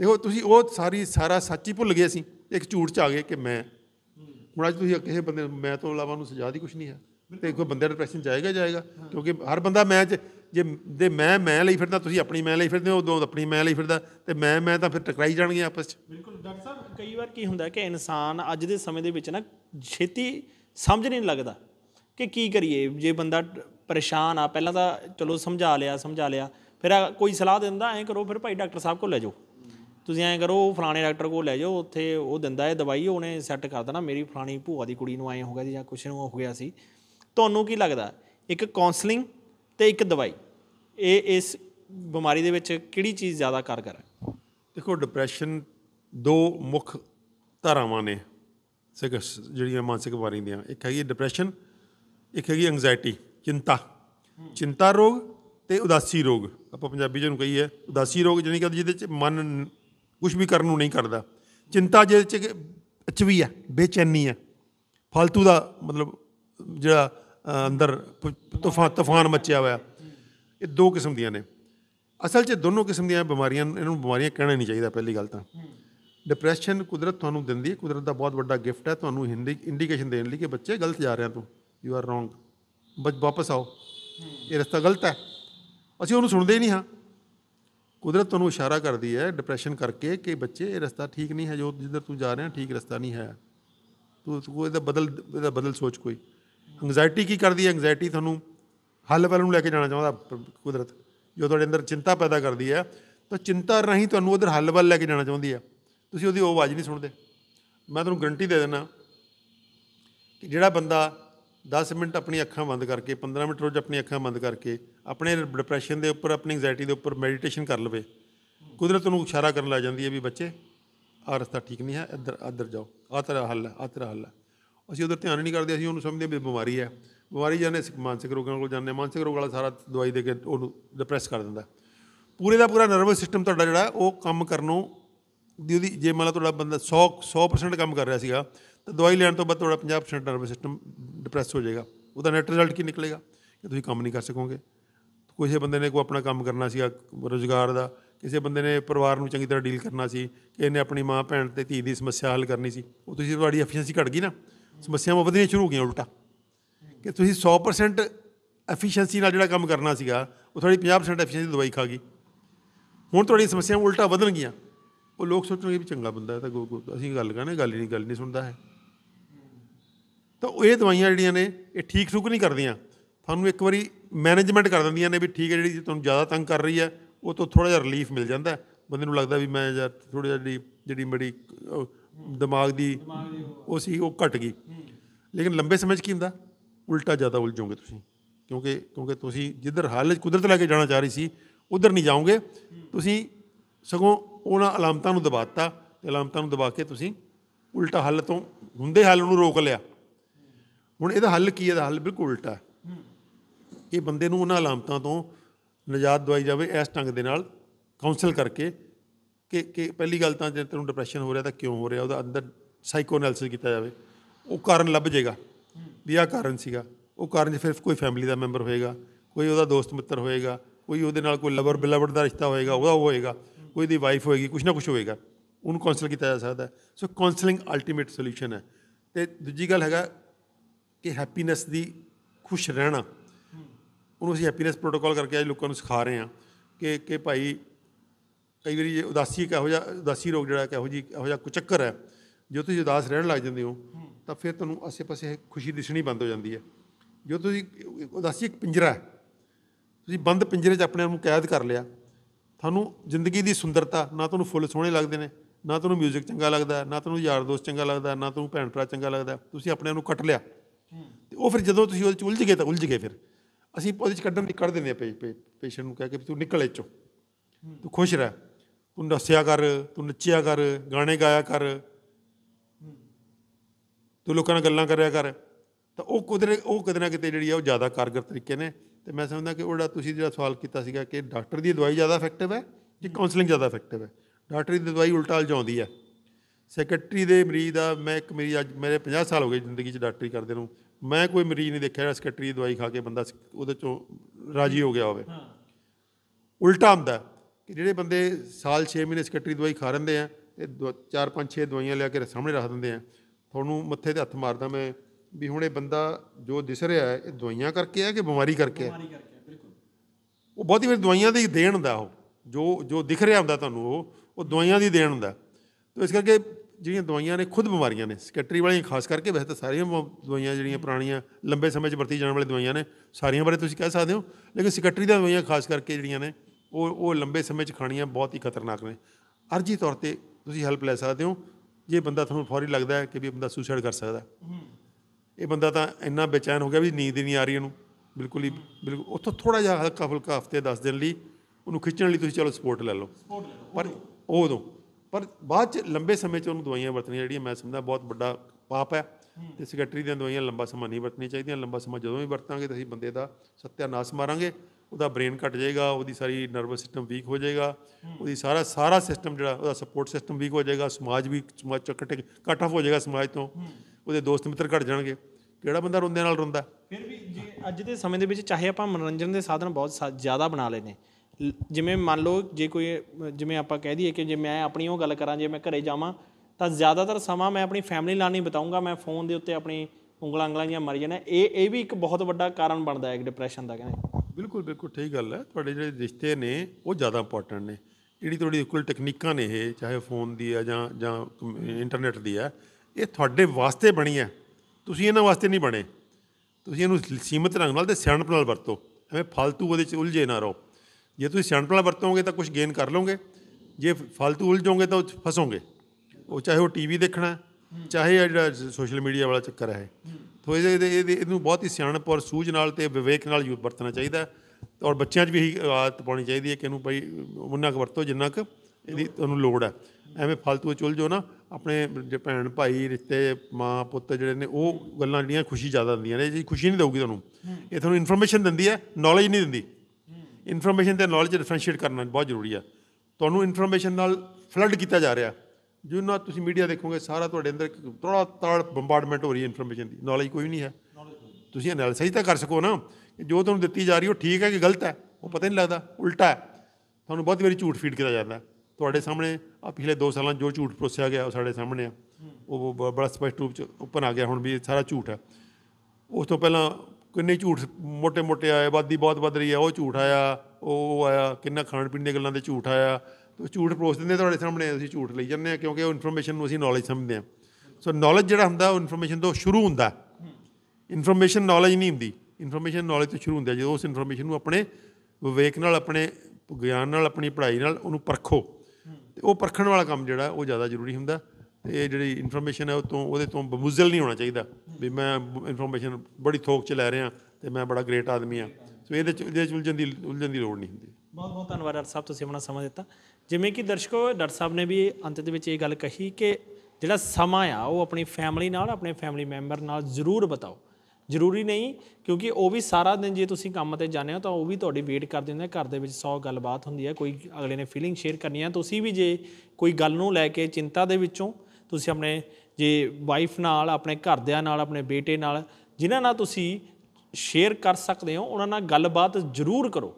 ਦੇਖੋ ਤੁਸੀਂ ਉਹ ਸਾਰੀ ਸਾਰਾ ਸੱਚ ਹੀ ਭੁੱਲ ਗਏ ਸੀ ਇੱਕ ਝੂਠ ਚ ਆ ਗਏ ਕਿ ਮੈਂ ਹੁਣ ਅੱਜ ਤੁਸੀਂ ਕਿਸੇ ਬੰਦੇ ਮੈਂ ਤੋਂ ਇਲਾਵਾ ਨੂੰ ਸਜਾ ਦੀ ਕੁਝ ਨਹੀਂ ਹੈ ਤੇ ਕੋਈ ਬੰਦੇ ਡਿਪਰੈਸ਼ਨ ਜਾਏਗਾ ਜਾਏਗਾ ਕਿਉਂਕਿ ਹਰ ਬੰਦਾ ਮੈਂ ਚ ਜੇ ਦੇ ਮੈਂ ਮੈਂ ਲਈ ਫਿਰਦਾ ਤੁਸੀਂ ਆਪਣੀ ਮੈਂ ਲਈ ਫਿਰਦੇ ਹੋ ਉਦੋਂ ਆਪਣੀ ਮੈਂ ਲਈ ਫਿਰਦਾ ਤੇ ਮੈਂ ਮੈਂ ਤਾਂ ਫਿਰ ਟਕਰਾਈ ਜਾਣਗੇ ਆਪਸ ਚ ਬਿਲਕੁਲ ਡਾਕਟਰ ਸਾਹਿਬ ਕਈ ਵਾਰ ਕੀ ਹੁੰਦਾ ਕਿ ਇਨਸਾਨ ਅੱਜ ਦੇ ਸਮੇਂ ਦੇ ਵਿੱਚ ਨਾ ਛੇਤੀ ਸਮਝ ਨਹੀਂ ਲੱਗਦਾ ਕਿ ਕੀ ਕਰੀਏ ਜੇ ਬੰਦਾ ਪਰੇਸ਼ਾਨ ਆ ਪਹਿਲਾਂ ਤਾਂ ਚਲੋ ਸਮਝਾ ਲਿਆ ਸਮਝਾ ਲਿਆ ਫਿਰ ਕੋਈ ਸਲਾਹ ਦਿੰਦਾ ਐਂ ਕਰੋ ਫਿਰ ਭਾਈ ਡਾਕਟਰ ਸਾਹਿਬ ਕੋਲ ਲੈ ਜਾਓ ਤੁਸੀਂ ਐਂ ਕਰੋ ਫਲਾਣੇ ਡਾਕਟਰ ਕੋਲ ਲੈ ਜਾਓ ਉੱਥੇ ਉਹ ਦਿੰਦਾ ਇਹ ਦਵਾਈ ਉਹਨੇ ਸੈੱਟ ਕਰ ਦੇਣਾ ਮੇਰੀ ਫਲਾਣੀ ਭੂਆ ਦੀ ਕੁੜੀ ਨੂੰ ਆਏ ਹੋ ਗਿਆ ਜਾਂ ਕੁਛ ਨੂੰ ਹੋ ਗਿਆ ਸੀ ਤੁਹਾਨੂੰ ਕੀ ਲੱਗਦਾ ਇੱਕ ਕਾਉਂਸਲਿੰਗ ਤੇ ਇੱਕ ਦਵਾਈ ਇਹ ਇਸ ਬਿਮਾਰੀ ਦੇ ਵਿੱਚ ਕਿਹੜੀ ਚੀਜ਼ ਜ਼ਿਆਦਾ ਕਾਰਗਰ ਹੈ ਦੇਖੋ ਡਿਪਰੈਸ਼ਨ ਦੋ ਮੁੱਖ ਧਾਰਾਵਾਂ ਨੇ ਸਿਕਸ ਜਿਹੜੀਆਂ ਮਾਨਸਿਕ ਬਿਮਾਰੀਆਂ ਦੀਆਂ ਇੱਕ ਹੈਗੀ ਡਿਪਰੈਸ਼ਨ ਇੱਕ ਹੈਗੀ ਐਂਗਜ਼ਾਇਟੀ ਚਿੰਤਾ ਚਿੰਤਾ ਰੋਗ ਤੇ ਉਦਾਸੀ ਰੋਗ ਆਪਾਂ ਪੰਜਾਬੀ ਜਿਹਨੂੰ ਕਹੀਏ ਉਦਾਸੀ ਰੋਗ ਜਾਨੀ ਕਿ ਜਿਹਦੇ ਚ ਮਨ ਕੁਝ ਵੀ ਕਰਨ ਨੂੰ ਨਹੀਂ ਕਰਦਾ ਚਿੰਤਾ ਜਿਹਦੇ ਚ ਅਚਵੀ ਆ ਬੇਚੈਨੀ ਆ ਫालतू ਦਾ ਮਤਲਬ ਜਿਹੜਾ ਅੰਦਰ ਤੂਫਾਨ ਤੂਫਾਨ ਮੱਚਿਆ ਹੋਇਆ ਇਹ ਦੋ ਕਿਸਮ ਦੀਆਂ ਨੇ ਅਸਲ 'ਚ ਦੋਨੋਂ ਕਿਸਮ ਦੀਆਂ ਬਿਮਾਰੀਆਂ ਇਹਨਾਂ ਨੂੰ ਬਿਮਾਰੀਆਂ ਕਹਿਣਾ ਨਹੀਂ ਚਾਹੀਦਾ ਪਹਿਲੀ ਗੱਲ ਤਾਂ ਡਿਪਰੈਸ਼ਨ ਕੁਦਰਤ ਤੁਹਾਨੂੰ ਦਿੰਦੀ ਹੈ ਕੁਦਰਤ ਦਾ ਬਹੁਤ ਵੱਡਾ ਗਿਫਟ ਹੈ ਤੁਹਾਨੂੰ ਹਿੰਦੀ ਇੰਡੀਕੇਸ਼ਨ ਦੇਣ ਲਈ ਕਿ ਬੱਚੇ ਗਲਤ ਜਾ ਰਹੇ ਆ ਤੂੰ ਯੂ ਆਰ ਰੋਂਗ ਵਾਪਸ ਆਓ ਇਹ ਰਸਤਾ ਗਲਤ ਹੈ ਅਸੀਂ ਉਹਨੂੰ ਸੁਣਦੇ ਹੀ ਨਹੀਂ ਹਾਂ ਕੁਦਰਤ ਤੁਹਾਨੂੰ ਇਸ਼ਾਰਾ ਕਰਦੀ ਹੈ ਡਿਪਰੈਸ਼ਨ ਕਰਕੇ ਕਿ ਬੱਚੇ ਇਹ ਰਸਤਾ ਠੀਕ ਨਹੀਂ ਹੈ ਜੋ ਜਿੱਧਰ ਤੂੰ ਜਾ ਰਿਹਾ ਠੀਕ ਰਸਤਾ ਨਹੀਂ ਹੈ ਤੂੰ ਕੋਈ ਇਹਦਾ ਬਦਲ ਇਹਦਾ ਬਦਲ ਸੋਚ ਕੋਈ ਐਂਗਜ਼ਾਇਟੀ ਕੀ ਕਰਦੀ ਹੈ ਐਂਗਜ਼ਾਇਟੀ ਤੁਹਾਨੂੰ ਹੱਲ ਵੱਲ ਨੂੰ ਲੈ ਕੇ ਜਾਣਾ ਚਾਹੁੰਦਾ ਕੁਦਰਤ ਜੋ ਤੁਹਾਡੇ ਅੰਦਰ ਚਿੰਤਾ ਪੈਦਾ ਕਰਦੀ ਹੈ ਤਾਂ ਚਿੰਤਾ ਰਹੀ ਤੁਹਾਨੂੰ ਉਧਰ ਹੱਲ ਵੱਲ ਲੈ ਕੇ ਜਾਣਾ ਚਾਹੁੰਦੀ ਹੈ ਤੁਸੀਂ ਉਹਦੀ ਉਹ ਆਵਾਜ਼ ਨਹੀਂ ਸੁਣਦੇ ਮੈਂ ਤੁਹਾਨੂੰ ਗਰੰਟੀ ਦੇ ਦਿੰਦਾ ਕਿ ਜਿਹੜਾ ਬੰਦਾ 10 ਮਿੰਟ ਆਪਣੀ ਅੱਖਾਂ ਬੰਦ ਕਰਕੇ 15 ਮਿੰਟ ਰੋਜ਼ ਆਪਣੀ ਅੱਖਾਂ ਬੰਦ ਕਰਕੇ ਆਪਣੇ ਡਿਪਰੈਸ਼ਨ ਦੇ ਉੱਪਰ ਆਪਣੀ ਐਂਗਜ਼ਾਇਟੀ ਦੇ ਉੱਪਰ ਮੈਡੀਟੇਸ਼ਨ ਕਰ ਲਵੇ ਕੁਦਰਤ ਨੂੰ ਇਸ਼ਾਰਾ ਕਰਨ ਲੱਗ ਜਾਂਦੀ ਹੈ ਵੀ ਬੱਚੇ ਆ ਰਸਤਾ ਠੀਕ ਨਹੀਂ ਹੈ ਇੱਧਰ ਇੱਧਰ ਜਾਓ ਆ ਤੇਰਾ ਹੱਲ ਹੈ ਆ ਤੇਰਾ ਹੱਲ ਹੈ ਅਸੀਂ ਉਧਰ ਧਿਆਨ ਨਹੀਂ ਕਰਦੇ ਅਸੀਂ ਉਹਨੂੰ ਸਮਝਦੇ ਵੀ ਬਿਮਾਰੀ ਹੈ ਬਿਮਾਰੀ ਜਾਨੇ ਮਾਨਸਿਕ ਰੋਗਾਂ ਕੋਲ ਜਾਂਦੇ ਮਾਨਸਿਕ ਰੋਗ ਵਾਲਾ ਸਾਰਾ ਦਵਾਈ ਦੇ ਕੇ ਉਹਨੂੰ ਡਿਪਰੈਸ ਕਰ ਦਿੰਦਾ ਪੂਰੇ ਦਾ ਪੂਰਾ ਨਰਵਸ ਸਿਸਟਮ ਤੁਹਾਡਾ ਜਿਹੜਾ ਉਹ ਕੰਮ ਕਰਨੋਂ ਦੀ ਜੇ ਮੰਨ ਲਾ ਤੁਹਾਡਾ ਬੰਦਾ 100 100% ਕੰਮ ਕਰ ਰਿਹਾ ਸੀਗਾ ਤਾਂ ਦਵਾਈ ਲੈਣ ਤੋਂ ਬਾਅਦ ਤੁਹਾਡਾ 50% ਨਰਵਸ ਸਿਸਟਮ ਡਿਪਰੈਸ ਹੋ ਜਾਏਗਾ ਉਹਦਾ ਨੈਟ ਰਿਜ਼ਲਟ ਕੀ ਨਿਕਲੇਗਾ ਕਿ ਤੁਸੀਂ ਕੰਮ ਨਹੀਂ ਕਰ ਸਕੋਗੇ ਕੋਈ ਬੰਦੇ ਨੇ ਕੋ ਆਪਣਾ ਕੰਮ ਕਰਨਾ ਸੀ ਰੋਜ਼ਗਾਰ ਦਾ ਕਿਸੇ ਬੰਦੇ ਨੇ ਪਰਿਵਾਰ ਨੂੰ ਚੰਗੀ ਤਰ੍ਹਾਂ ਡੀਲ ਕਰਨਾ ਸੀ ਕਿ ਇਹਨੇ ਆਪਣੀ ਮਾਂ ਭੈਣ ਤੇ ਧੀ ਦੀ ਸਮੱਸਿਆ ਹੱਲ ਕਰਨੀ ਸੀ ਉਹ ਤੁਸੀਂ ਤੁਹਾਡੀ ਐਫੀਸ਼ੀਐਂਸੀ ਘਟ ਗਈ ਨਾ ਸਮੱਸਿਆਵਾਂ ਵਧਣੀਆਂ ਸ਼ੁਰੂ ਹੋ ਗਈਆਂ ਉਲਟਾ ਕਿ ਤੁਸੀਂ 100% ਐਫੀਸ਼ੀਐਂਸੀ ਨਾਲ ਜਿਹੜਾ ਕੰਮ ਕਰਨਾ ਸੀਗਾ ਉਹ ਤੁਹਾਡੀ 50% ਐਫੀਸ਼ੀਐਂਸੀ ਦਵਾਈ ਖਾ ਗਈ ਹੁਣ ਤੁਹਾਡੀ ਸਮੱਸਿਆਵਾਂ ਉਲਟਾ ਵਧਣ ਗਈਆਂ ਉਹ ਲੋਕ ਸੋਚਣਗੇ ਵੀ ਚੰਗਾ ਬੰਦਾ ਹੈ ਤਾਂ ਗੋ ਅਸੀਂ ਗੱਲ ਕਰਨੇ ਗੱਲ ਹੀ ਨਹੀਂ ਗੱਲ ਨਹੀਂ ਸੁਣਦਾ ਹੈ ਤਾਂ ਇਹ ਦਵਾਈਆਂ ਜਿਹੜੀਆਂ ਨੇ ਇਹ ਠੀਕ ਸੁਕ ਨਹੀਂ ਕਰਦੀਆਂ ਤੁਹਾਨੂੰ ਇੱਕ ਵਾਰੀ ਮੈਨੇਜਮੈਂਟ ਕਰ ਦਿੰਦੀਆਂ ਨੇ ਵੀ ਠੀਕ ਹੈ ਜਿਹੜੀ ਤੁਹਾਨੂੰ ਜ਼ਿਆਦਾ ਤੰਗ ਕਰ ਰਹੀ ਹੈ ਉਹ ਤੋਂ ਥੋੜਾ ਜਿਹਾ ਰਿਲੀਫ ਮਿਲ ਜਾਂਦਾ ਬੰਦੇ ਨੂੰ ਲੱਗਦਾ ਵੀ ਮੈਂ ਜਾਂ ਥੋੜੀ ਜਿਹੀ ਜਿਹੜੀ ਮੇਰੀ ਦਿਮਾਗ ਦੀ ਉਹ ਸੀ ਉਹ ਘਟ ਗਈ ਲੇਕਿਨ ਲੰਬੇ ਸਮੇਂ 'ਚ ਕੀ ਹੁੰਦਾ ਉਲਟਾ ਜ਼ਿਆਦਾ ਉਲਝੋਗੇ ਤੁਸੀਂ ਕਿਉਂਕਿ ਕਿਉਂਕਿ ਤੁਸੀਂ ਜਿੱਧਰ ਹਾਲ ਕੁਦਰਤ ਲੈ ਕੇ ਜਾਣਾ ਚਾਹ ਰਹੀ ਸੀ ਉਧਰ ਨਹੀਂ ਜਾਓਗੇ ਤੁਸੀਂ ਸਗੋਂ ਉਹਨਾਂ ਅਲਾਮਤਾਂ ਨੂੰ ਦਬਾਤਾ ਤੇ ਅਲਾਮਤਾਂ ਨੂੰ ਦਬਾ ਕੇ ਤੁਸੀਂ ਉਲਟਾ ਹੱਲ ਤੋਂ ਹੁੰਦੇ ਹੱਲ ਨੂੰ ਰੋਕ ਲਿਆ ਹੁਣ ਇਹਦਾ ਹੱਲ ਕੀ ਹੈ ਇਹਦਾ ਹੱਲ ਬਿਲਕੁਲ ਉਲਟਾ ਇਹ ਬੰਦੇ ਨੂੰ ਉਹਨਾਂ ਅਲਾਮਤਾਂ ਤੋਂ ਨਜਾਤ ਦਵਾਈ ਜਾਵੇ ਇਸ ਢੰਗ ਦੇ ਨਾਲ ਕਾਉਂਸਲ ਕਰਕੇ ਕਿ ਕਿ ਪਹਿਲੀ ਗੱਲ ਤਾਂ ਜੇ ਤੈਨੂੰ ਡਿਪਰੈਸ਼ਨ ਹੋ ਰਿਹਾ ਤਾਂ ਕਿਉਂ ਹੋ ਰਿਹਾ ਉਹਦਾ ਅੰਦਰ ਸਾਈਕੋਐਨਾਲਿਸਿਸ ਕੀਤਾ ਜਾਵੇ ਉਹ ਕਾਰਨ ਲੱਭ ਜਾਏਗਾ ਵੀ ਆ ਕਾਰਨ ਸੀਗਾ ਉਹ ਕਾਰਨ ਜੇ ਫਿਰ ਕੋਈ ਫੈਮਿਲੀ ਦਾ ਮੈਂਬਰ ਹੋਏਗਾ ਕੋਈ ਉਹਦਾ ਦੋਸਤ ਮਿੱਤਰ ਹੋਏਗਾ ਕੋਈ ਉਹਦੇ ਨਾਲ ਕੋਈ ਲਵਰ ਬਿਲਵਰ ਦਾ ਰਿਸ਼ਤਾ ਹੋਏਗਾ ਉਹਦਾ ਹੋਏਗਾ ਕੋਈ ਦੀ ਵਾਈਫ ਹੋਏਗੀ ਕੁਛ ਨਾ ਕੁਛ ਹੋਏਗਾ ਉਹਨੂੰ ਕਾਉਂਸਲ ਕੀਤਾ ਜਾ ਸਕਦਾ ਸੋ ਕਾਉਂਸਲਿੰਗ ਅਲਟੀਮੇਟ ਸੋਲੂਸ਼ਨ ਹੈ ਤੇ ਦੂਜੀ ਗੱਲ ਹੈਗਾ ਕਿ ਹੈਪੀਨੈਸ ਦੀ ਖੁਸ਼ ਰਹਿਣਾ ਉਹਨੂੰ ਅਸੀਂ ਹੈਪੀਨੈਸ ਪ੍ਰੋਟੋਕਾਲ ਕਰਕੇ ਅੱਜ ਲੋਕਾਂ ਨੂੰ ਸਿਖਾ ਰਹੇ ਹਾਂ ਕਿ ਕਿ ਭਾਈ ਕਈ ਵਾਰੀ ਜੇ ਉਦਾਸੀ ਇੱਕ ਇਹੋ ਜਿਹਾ ਉਦਾਸੀ ਰੋਗ ਜਿਹੜਾ ਕਹੋ ਜੀ ਇਹੋ ਜਿਹਾ ਕੁਚੱਕਰ ਹੈ ਜੋ ਤੁਸੀਂ ਉਦਾਸ ਰਹਿਣ ਲੱਗ ਜਾਂਦੇ ਹੋ ਤਾਂ ਫਿਰ ਤੁਹਾਨੂੰ ਆਸੇ-ਪਾਸੇ ਖੁਸ਼ੀ ਦਿਸਣੀ ਬੰਦ ਹੋ ਜਾਂਦੀ ਹੈ ਜੋ ਤੁਸੀਂ ਉਦਾਸੀ ਇੱਕ ਪਿੰਜਰਾ ਹੈ ਤੁਸੀਂ ਬੰਦ ਪਿੰਜਰੇ 'ਚ ਆਪਣੇ ਆਪ ਨੂੰ ਕੈਦ ਕਰ ਲਿਆ ਤੁਹਾਨੂੰ ਜ਼ਿੰਦਗੀ ਦੀ ਸੁੰਦਰਤਾ ਨਾ ਤੁਹਾਨੂੰ ਫੁੱਲ ਸੋਹਣੇ ਲੱਗਦੇ ਨੇ ਨਾ ਤੁਹਾਨੂੰ 뮤직 ਚੰਗਾ ਲੱਗਦਾ ਨਾ ਤੁਹਾਨੂੰ ਯਾਰ ਦੋਸਤ ਚੰਗਾ ਲੱਗਦਾ ਨਾ ਤੁਹਾਨੂੰ ਭੈਣ ਭਰਾ ਚੰਗਾ ਲੱਗਦਾ ਤੁਸੀਂ ਆਪਣੇ ਆਪ ਨੂੰ ਕੱਟ ਲਿਆ ਤੇ ਉਹ ਫਿਰ ਜਦੋਂ ਤੁਸੀਂ ਉਹਦੇ ਚ ਉਲਝ ਗਏ ਤਾਂ ਉਲਝ ਗਏ ਫਿਰ ਅਸੀਂ ਉਹਦੇ ਚ ਕੱਢਣ ਦੀ ਕੱਢ ਦਿੰਦੇ ਆ ਪੇਸ਼ੈਂਟ ਨੂੰ ਕਹਿ ਕੇ ਤੂੰ ਨਿਕਲ ਚੋਂ ਤੂੰ ਖੁਸ਼ ਰਹਿ ਤੂੰ ਨੱਸਿਆ ਕਰ ਤੂੰ ਨੱਚਿਆ ਕਰ ਗਾਣੇ ਗਾਇਆ ਕਰ ਤੂੰ ਲੋਕਾਂ ਨਾਲ ਗੱਲਾਂ ਕਰਿਆ ਕਰ ਤਾਂ ਉਹ ਕੁਦਰੇ ਉਹ ਕਿਤੇ ਨਾ ਕਿਤੇ ਜਿਹੜੀ ਆ ਉਹ ਜ਼ਿਆਦਾ ਕਾਰਗਰ ਤਰੀਕੇ ਨੇ ਤੇ ਮੈਂ ਸਮਝਦਾ ਕਿ ਉਹੜਾ ਤੁਸੀਂ ਜਿਹੜਾ ਸਵਾਲ ਕੀਤਾ ਸੀਗਾ ਕਿ ਡਾਕਟਰ ਦੀ ਦਵਾਈ ਜ਼ਿਆਦਾ ਇਫੈਕਟਿਵ ਹੈ ਕਿ ਕਾਉਂਸਲਿੰਗ ਜ਼ਿਆਦਾ ਇਫੈਕਟਿਵ ਹੈ ਡਾਕਟਰੀ ਦੀ ਦਵਾਈ ਉਲਟਾ ਲਜਾਉਂਦੀ ਹੈ ਸੈਕਟਰੀ ਦੇ ਮਰੀਜ਼ ਦਾ ਮੈਂ ਇੱਕ ਮਰੀਜ਼ ਅੱਜ ਮੇਰੇ 50 ਸਾਲ ਹੋ ਗਏ ਜ਼ਿੰਦਗੀ 'ਚ ਡਾਕਟਰੀ ਕਰਦੇ ਨੂੰ ਮੈਂ ਕੋਈ ਮਰੀਜ਼ ਨਹੀਂ ਦੇਖਿਆ ਜਿਹੜਾ ਸੈਕਟਰੀ ਦਵਾਈ ਖਾ ਕੇ ਬੰਦਾ ਉਹਦੇ ਚੋਂ ਰਾਜੀ ਹੋ ਗਿਆ ਹੋਵੇ ਉਲਟਾ ਹੁੰਦਾ ਕਿ ਜਿਹੜੇ ਬੰਦੇ ਸਾਲ 6 ਮਹੀਨੇ ਸੈਕਟਰੀ ਦਵਾਈ ਖਾ ਰਹੇ ਆ ਤੇ 4 5 6 ਦਵਾਈਆਂ ਲਿਆ ਕੇ ਸਾਹਮਣੇ ਰੱਖ ਦਿੰਦੇ ਆ ਤੁਹਾਨੂੰ ਮੱਥੇ ਤੇ ਹੱਥ ਮਾਰਦਾ ਮੈਂ ਵੀ ਹੁਣ ਇਹ ਬੰਦਾ ਜੋ ਦਿਸ ਰਿਹਾ ਹੈ ਇਹ ਦਵਾਈਆਂ ਕਰਕੇ ਹੈ ਕਿ ਬਿਮਾਰੀ ਕਰਕੇ ਹੈ ਬਿਮਾਰੀ ਕਰਕੇ ਬਿਲਕੁਲ ਉਹ ਬਹੁਤੀ ਵਾਰ ਦਵਾਈਆਂ ਦੀ ਦੇਣ ਦਾ ਉਹ ਜੋ ਜੋ ਦਿਖ ਰਿਹਾ ਹੁੰਦਾ ਤੁਹਾਨੂੰ ਉਹ ਉਹ ਦਵਾਈਆਂ ਦੀ ਦੇਣ ਦਾ ਤੇ ਇਸ ਕਰਕੇ ਜਿਹੜੀਆਂ ਦਵਾਈਆਂ ਨੇ ਖੁਦ ਬਿਮਾਰੀਆਂ ਨੇ ਸਕੈਟਰੀ ਵਾਲੀਆਂ ਖਾਸ ਕਰਕੇ ਵੈਸੇ ਤਾਂ ਸਾਰੀਆਂ ਦਵਾਈਆਂ ਜਿਹੜੀਆਂ ਪੁਰਾਣੀਆਂ ਲੰਬੇ ਸਮੇਂ 'ਚ ਵਰਤੀ ਜਾਣ ਵਾਲੀਆਂ ਦਵਾਈਆਂ ਨੇ ਸਾਰੀਆਂ ਬਾਰੇ ਤੁਸੀਂ ਕਹਿ ਸਕਦੇ ਹੋ ਲੇਕਿਨ ਸਕੈਟਰੀ ਦੀਆਂ ਦਵਾਈਆਂ ਖਾਸ ਕਰਕੇ ਜਿਹੜੀਆਂ ਨੇ ਉਹ ਉਹ ਲੰਬੇ ਸਮੇਂ 'ਚ ਖਾਣੀਆਂ ਬਹੁਤ ਹੀ ਖਤਰਨਾਕ ਨੇ ਅਰਜੀ ਤੌਰ ਤੇ ਤੁਸੀਂ ਹੈਲਪ ਲੈ ਸਕਦੇ ਹੋ ਜੇ ਬੰਦਾ ਤੁਹਾਨੂੰ ਫੌਰੀ ਲੱਗਦਾ ਹੈ ਕਿ ਵੀ ਬੰਦਾ ਸੁਸਾਈਡ ਕਰ ਸਕਦਾ ਹੈ ਇਹ ਬੰਦਾ ਤਾਂ ਇੰਨਾ ਬੇਚੈਨ ਹੋ ਗਿਆ ਵੀ ਨੀਂਦ ਨਹੀਂ ਆ ਰਹੀ ਇਹਨੂੰ ਬਿਲਕੁਲ ਹੀ ਬਿਲਕੁਲ ਉੱਥੋਂ ਥੋੜਾ ਜਿਹਾ ਹਲਕਾ ਫੁਲਕਾ ਹਫਤੇ 10 ਦਿਨ ਲਈ ਉਹਨੂੰ ਖਿੱਚਣ ਲਈ ਤੁਸੀਂ ਚਲੋ ਸਪੋਰਟ ਲੈ ਲਓ ਪਰ ਉਹ ਉਦੋਂ ਪਰ ਬਾਅਦ ਚ ਲੰਬੇ ਸਮੇਂ ਚ ਉਹਨੂੰ ਦਵਾਈਆਂ ਵਰਤਣੀਆਂ ਜਿਹੜੀਆਂ ਮੈਂ ਸਮਝਦਾ ਬਹੁਤ ਵੱਡਾ ਪਾਪ ਹੈ ਤੇ ਸੈਕਟਰੀ ਦੀਆਂ ਦਵਾਈਆਂ ਲੰਬਾ ਸਮਾਂ ਨਹੀਂ ਵਰਤਣੀਆਂ ਚਾਹੀਦੀਆਂ ਲੰਬਾ ਸਮਾਂ ਜਦੋਂ ਵੀ ਵਰਤਾਂਗੇ ਤਾਂ ਅਸੀਂ ਬੰਦੇ ਦਾ ਸਤਿਆਨਾਸ਼ ਮਾਰਾਂਗੇ ਉਹਦਾ ਬ੍ਰੇਨ ਕੱਟ ਜਾਏਗਾ ਉਹਦੀ ਸਾਰੀ ਨਰਵਸ ਸਿਸਟਮ ਵੀਕ ਹੋ ਜਾਏਗਾ ਉਹਦੀ ਸਾਰਾ ਸਾਰਾ ਸਿਸਟਮ ਜਿਹੜਾ ਉਹਦਾ ਸਪੋਰਟ ਸਿਸਟਮ ਵੀਕ ਹੋ ਜਾਏਗਾ ਸਮਾਜ ਵੀ ਸਮਾਜ ਚੱਕਟ ਕੱਟ ਆਫ ਹੋ ਜਾਏਗਾ ਸਮਾਜ ਤੋਂ ਉਹਦੇ ਦੋਸਤ ਮਿੱਤਰ ਘਟ ਜਾਣਗੇ ਕਿਹੜਾ ਬੰਦਾ ਰੋਂਦੇ ਨਾਲ ਰੋਂਦਾ ਫਿਰ ਵੀ ਜੇ ਅੱਜ ਦੇ ਸਮੇਂ ਦੇ ਵਿੱਚ ਚਾਹੇ ਆਪਾਂ ਮਨੋਰੰਜਨ ਦੇ ਸਾਧਨ ਬਹੁਤ ਜ਼ਿਆਦਾ ਬਣਾ ਲਏ ਨੇ ਜਿਵੇਂ ਮੰਨ ਲਓ ਜੇ ਕੋਈ ਜਿਵੇਂ ਆਪਾਂ ਕਹਿ ਦਈਏ ਕਿ ਜੇ ਮੈਂ ਆਪਣੀ ਉਹ ਗੱਲ ਕਰਾਂ ਜੇ ਮੈਂ ਘਰੇ ਜਾਵਾਂ ਤਾਂ ਜ਼ਿਆਦਾਤਰ ਸਮਾਂ ਮੈਂ ਆਪਣੀ ਫੈਮਿਲੀ ਨਾਲ ਨਹੀਂ ਬਿਤਾਉਂਗਾ ਮੈਂ ਫੋਨ ਦੇ ਉੱਤੇ ਆਪਣੀ ਉਂਗਲਾਂ ਅੰਗਲਾਂ ਜਾਂ ਮਰ ਜਾਣਾ ਇਹ ਇਹ ਵੀ ਇੱਕ ਬਹੁਤ ਵੱਡਾ ਕਾਰਨ ਬਣਦਾ ਹੈ ਡਿਪਰੈਸ਼ਨ ਦਾ ਕਹਿੰਦੇ ਬਿਲਕੁਲ ਬਿਲਕੁਲ ਠੀਕ ਗੱਲ ਹੈ ਤੁਹਾਡੇ ਜਿਹੜੇ ਰਿਸ਼ਤੇ ਨੇ ਉਹ ਜ਼ਿਆਦਾ ਇੰਪੋਰਟੈਂਟ ਨੇ ਜਿਹੜੀ ਤੁਹਾਡੀ ਕੋਲ ਟੈਕਨੀਕਾਂ ਨੇ ਇਹ ਚਾਹੇ ਫੋਨ ਦੀ ਆ ਜਾਂ ਜਾਂ ਇੰਟਰਨੈਟ ਦੀ ਆ ਇਹ ਤੁਹਾਡੇ ਵਾਸਤੇ ਬਣੀ ਹੈ ਤੁਸੀਂ ਇਹਨਾਂ ਵਾਸਤੇ ਨਹੀਂ ਬਣੇ ਤੁਸੀਂ ਇਹਨੂੰ ਸੀਮਤ ਰੰਗ ਨਾਲ ਤੇ ਸਿਆਣਪ ਨਾਲ ਵਰਤੋ ਐਵੇਂ ਫालतू ਉਹਦੇ ਚ ਉਲਝੇ ਨਾ ਰਹੋ ਜੇ ਤੁਸੀਂ ਸਿਆਣਪ ਨਾਲ ਵਰਤੋਗੇ ਤਾਂ ਕੁਝ ਗੇਨ ਕਰ ਲਓਗੇ ਜੇ ਫालतू ਉਲਝੋਗੇ ਤਾਂ ਫਸੋਗੇ ਉਹ ਚਾਹੇ ਉਹ ਟੀਵੀ ਦੇਖਣਾ ਚਾਹੇ ਜਿਹੜਾ ਸੋਸ਼ਲ ਮੀਡੀਆ ਵਾਲਾ ਚੱਕਰ ਹੈ ਥੋੜੇ ਇਹ ਇਹਨੂੰ ਬਹੁਤ ਹੀ ਸਿਆਣਪ ਔਰ ਸੂਝ ਨਾਲ ਤੇ ਵਿਵੇਕ ਨਾਲ ਯੂਜ਼ ਵਰਤਣਾ ਚਾਹੀਦਾ ਔਰ ਬੱਚਿਆਂ 'ਚ ਵੀ ਇਹ ਆਦਤ ਪਾਉਣੀ ਚਾਹੀਦੀ ਹੈ ਕਿ ਇਹਨੂੰ ਭਾਈ ਉਹਨਾਂ ਕ ਵਰਤੋ ਜਿੰਨਾ ਕ ਇਹਦੀ ਤੁਹਾਨੂੰ ਲੋੜ ਹੈ ਐਵੇਂ ਫालतू ਚੁੱਲ ਜੋ ਨਾ ਆਪਣੇ ਜੇ ਭੈਣ ਭਾਈ ਰਿਸ਼ਤੇ ਮਾਂ ਪੁੱਤ ਜਿਹੜੇ ਨੇ ਉਹ ਗੱਲਾਂ ਜਿਹੜੀਆਂ ਖੁਸ਼ੀ ਜ਼ਿਆਦਾ ਦਿੰਦੀਆਂ ਨੇ ਜੀ ਖੁਸ਼ੀ ਨਹੀਂ ਦੇਊਗੀ ਤੁਹਾਨੂੰ ਇਹ ਤੁਹਾਨੂੰ ਇਨਫੋਰਮੇਸ਼ਨ ਦਿੰਦੀ ਹੈ ਨੌਲੇਜ ਨਹੀਂ ਦਿੰਦੀ ਇਨਫੋਰਮੇਸ਼ਨ ਤੇ ਨੌਲੇਜ ਡਿਫਰੈਂਸ਼ੀਏਟ ਕਰਨਾ ਬਹੁਤ ਜ਼ਰੂਰੀ ਹੈ ਤੁਹਾਨੂੰ ਇਨਫੋਰਮੇਸ਼ਨ ਨਾਲ ਫਲੱਡ ਕੀਤਾ ਜਾ ਰਿਹਾ ਜਿੰਨਾ ਤੁਸੀਂ ਮੀਡੀਆ ਦੇਖੋਗੇ ਸਾਰਾ ਤੁਹਾਡੇ ਅੰਦਰ ਥੋੜਾ ਤੜ ਬੰਬਾਰਡਮੈਂਟ ਹੋ ਰਹੀ ਹੈ ਇਨਫੋਰਮੇਸ਼ਨ ਦੀ ਨੌਲੇਜ ਕੋਈ ਨਹੀਂ ਹੈ ਤੁਸੀਂ ਐਨਾਲਿਸਿਸ ਤਾਂ ਕਰ ਸਕੋ ਨਾ ਜੋ ਤੁਹਾਨੂੰ ਦਿੱਤੀ ਜਾ ਰਹੀ ਉਹ ਠੀਕ ਹੈ ਕਿ ਗਲਤ ਹੈ ਉਹ ਪਤਾ ਨਹੀਂ ਲੱਗਦਾ ਉਲਟਾ ਹੈ ਤੁਹਾਨੂੰ ਬਹੁਤ ਵਾਰੀ ਝੂਠ ਫੀਡ ਕੀਤਾ ਜਾਂਦਾ ਹੈ ਤੁਹਾਡੇ ਸਾਹਮਣੇ ਆ ਪਿਛਲੇ 2 ਸਾਲਾਂ ਜੋ ਝੂਠ ਪਰੋਸਿਆ ਗਿਆ ਉਹ ਸਾਡੇ ਸਾਹਮਣੇ ਆ ਉਹ ਬੜਾ ਸਪਸ਼ਟ ਰੂਪ ਚ ਉੱਪਰ ਆ ਗਿਆ ਹੁਣ ਵੀ ਸਾਰਾ ਝੂਠ ਆ ਉਸ ਤੋਂ ਪਹਿਲਾਂ ਕਿੰਨੇ ਝੂਠ ਮੋٹے-ਮੋٹے ਆਏ ਆਬਾਦੀ ਬਹੁਤ ਵੱਧ ਰਹੀ ਆ ਉਹ ਝੂਠ ਆਇਆ ਉਹ ਆਇਆ ਕਿੰਨਾ ਖਾਣ ਪੀਣ ਦੀਆਂ ਗੱਲਾਂ ਦੇ ਝੂਠ ਆਇਆ ਤੋ ਝੂਠ ਪਰੋਸ ਦਿੰਦੇ ਤੁਹਾਡੇ ਸਾਹਮਣੇ ਅਸੀਂ ਝੂਠ ਲਈ ਜਾਂਦੇ ਆ ਕਿਉਂਕਿ ਉਹ ਇਨਫੋਰਮੇਸ਼ਨ ਨੂੰ ਅਸੀਂ ਨੌਲੇਜ ਸਮਝਦੇ ਆ ਸੋ ਨੌਲੇਜ ਜਿਹੜਾ ਹੁੰਦਾ ਉਹ ਇਨਫੋਰਮੇਸ਼ਨ ਤੋਂ ਸ਼ੁਰੂ ਹੁੰਦਾ ਇਨਫੋਰਮੇਸ਼ਨ ਨੌਲੇਜ ਨਹੀਂ ਹੁੰਦੀ ਇਨਫੋਰਮੇਸ਼ਨ ਨੌਲੇਜ ਤੋਂ ਸ਼ੁਰੂ ਹੁੰਦੀ ਹੈ ਜਦੋਂ ਉਸ ਇਨਫੋਰਮੇਸ਼ਨ ਨੂੰ ਆਪਣੇ ਵਿਵੇਕ ਨਾਲ ਆਪਣੇ ਗਿਆਨ ਨਾਲ ਆਪਣੀ ਪੜ੍ਹਾਈ ਨਾਲ ਉਹਨੂੰ ਪਰਖੋ ਉਹ ਪਰਖਣ ਵਾਲਾ ਕੰਮ ਜਿਹੜਾ ਉਹ ਜ਼ਿਆਦਾ ਜ਼ਰੂਰੀ ਹੁੰਦਾ ਇਹ ਜਿਹੜੀ ਇਨਫੋਰਮੇਸ਼ਨ ਹੈ ਉਹ ਤੋਂ ਉਹਦੇ ਤੋਂ ਬਮੁਜ਼ਲ ਨਹੀਂ ਹੋਣਾ ਚਾਹੀਦਾ ਵੀ ਮੈਂ ਇਨਫੋਰਮੇਸ਼ਨ ਬੜੀ ਥੋਕ ਚ ਲੈ ਰਿਹਾ ਤੇ ਮੈਂ ਬੜਾ ਗ੍ਰੇਟ ਆਦਮੀ ਆ ਸੋ ਇਹਦੇ ਚ ਇਹਦੇ ਚ ਉਲਝਣ ਦੀ ਉਲਝਣ ਦੀ ਲੋੜ ਨਹੀਂ ਹੁੰਦੀ ਬਹੁਤ ਬਹੁਤ ਧੰਨਵਾਦ ਡਾਕਟਰ ਸਾਹਿਬ ਤੁਸੀਂ ਆਪਣਾ ਸਮਾਂ ਦਿੱਤਾ ਜਿਵੇਂ ਕਿ ਦਰਸ਼ਕੋ ਡਾਕਟਰ ਸਾਹਿਬ ਨੇ ਵੀ ਅੰਤ ਦੇ ਵਿੱਚ ਇਹ ਗੱਲ ਕਹੀ ਕਿ ਜਿਹੜਾ ਸਮਾਂ ਆ ਉਹ ਆਪਣੀ ਫੈਮਿਲੀ ਨਾਲ ਆਪਣੇ ਫੈਮਿਲੀ ਮੈਂਬਰ ਨਾਲ ਜ਼ਰੂਰ ਬਤਾਓ ਜ਼ਰੂਰੀ ਨਹੀਂ ਕਿਉਂਕਿ ਉਹ ਵੀ ਸਾਰਾ ਦਿਨ ਜੇ ਤੁਸੀਂ ਕੰਮ ਤੇ ਜਾਂਦੇ ਹੋ ਤਾਂ ਉਹ ਵੀ ਤੁਹਾਡੀ ਵੇਟ ਕਰਦੇ ਹੁੰਦੇ ਘਰ ਦੇ ਵਿੱਚ 100 ਗੱਲਬਾਤ ਹੁੰਦੀ ਹੈ ਕੋਈ ਅਗਲੇ ਨੇ ਫੀਲਿੰਗ ਸ਼ੇਅਰ ਕਰਨੀ ਹੈ ਤੁਸੀਂ ਵੀ ਜੇ ਕੋਈ ਗੱਲ ਨੂੰ ਲੈ ਕੇ ਚਿੰਤਾ ਦੇ ਵਿੱਚੋਂ ਤੁਸੀਂ ਆਪਣੇ ਜੇ ਵਾਈਫ ਨਾਲ ਆਪਣੇ ਘਰਦਿਆਂ ਨਾਲ ਆਪਣੇ ਬੇਟੇ ਨਾਲ ਜਿਨ੍ਹਾਂ ਨਾਲ ਤੁਸੀਂ ਸ਼ੇਅਰ ਕਰ ਸਕਦੇ ਹੋ ਉਹਨਾਂ ਨਾਲ ਗੱਲਬਾਤ ਜ਼ਰੂਰ ਕਰੋ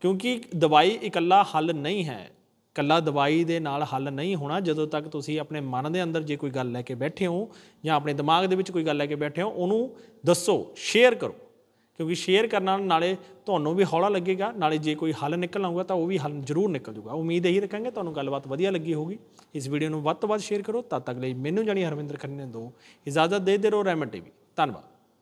ਕਿਉਂਕਿ ਦਵਾਈ ਇਕੱਲਾ ਹੱਲ ਨਹੀਂ ਹੈ ਕੱਲਾ ਦਵਾਈ ਦੇ ਨਾਲ ਹੱਲ ਨਹੀਂ ਹੋਣਾ ਜਦੋਂ ਤੱਕ ਤੁਸੀਂ ਆਪਣੇ ਮਨ ਦੇ ਅੰਦਰ ਜੇ ਕੋਈ ਗੱਲ ਲੈ ਕੇ ਬੈਠੇ ਹੋ ਜਾਂ ਆਪਣੇ ਦਿਮਾਗ ਦੇ ਵਿੱਚ ਕੋਈ ਗੱਲ ਲੈ ਕੇ ਬੈਠੇ ਹੋ ਉਹਨੂੰ ਦੱਸੋ ਸ਼ੇਅਰ ਕਰੋ ਕਿਉਂਕਿ ਸ਼ੇਅਰ ਕਰਨਾ ਨਾਲੇ ਤੁਹਾਨੂੰ ਵੀ ਹੌਲਾ ਲੱਗੇਗਾ ਨਾਲੇ ਜੇ ਕੋਈ ਹੱਲ ਨਿਕਲ ਆਊਗਾ ਤਾਂ ਉਹ ਵੀ ਹੱਲ ਜ਼ਰੂਰ ਨਿਕਲ ਜੂਗਾ ਉਮੀਦ ਇਹੀ ਰੱਖਾਂਗੇ ਤੁਹਾਨੂੰ ਗੱਲਬਾਤ ਵਧੀਆ ਲੱਗੀ ਹੋਗੀ ਇਸ ਵੀਡੀਓ ਨੂੰ ਵੱਧ ਤੋਂ ਵੱਧ ਸ਼ੇਅਰ ਕਰੋ ਤਦ ਤੱਕ ਲਈ ਮੈਨੂੰ ਜਾਨੀ ਹਰਵਿੰਦਰ ਖੰਨੇ ਦੋ ਇਜਾਜ਼ਤ ਦੇ ਦੇ ਰੋ ਰੈਮਟ ਟੀਵੀ ਧੰਨਵਾਦ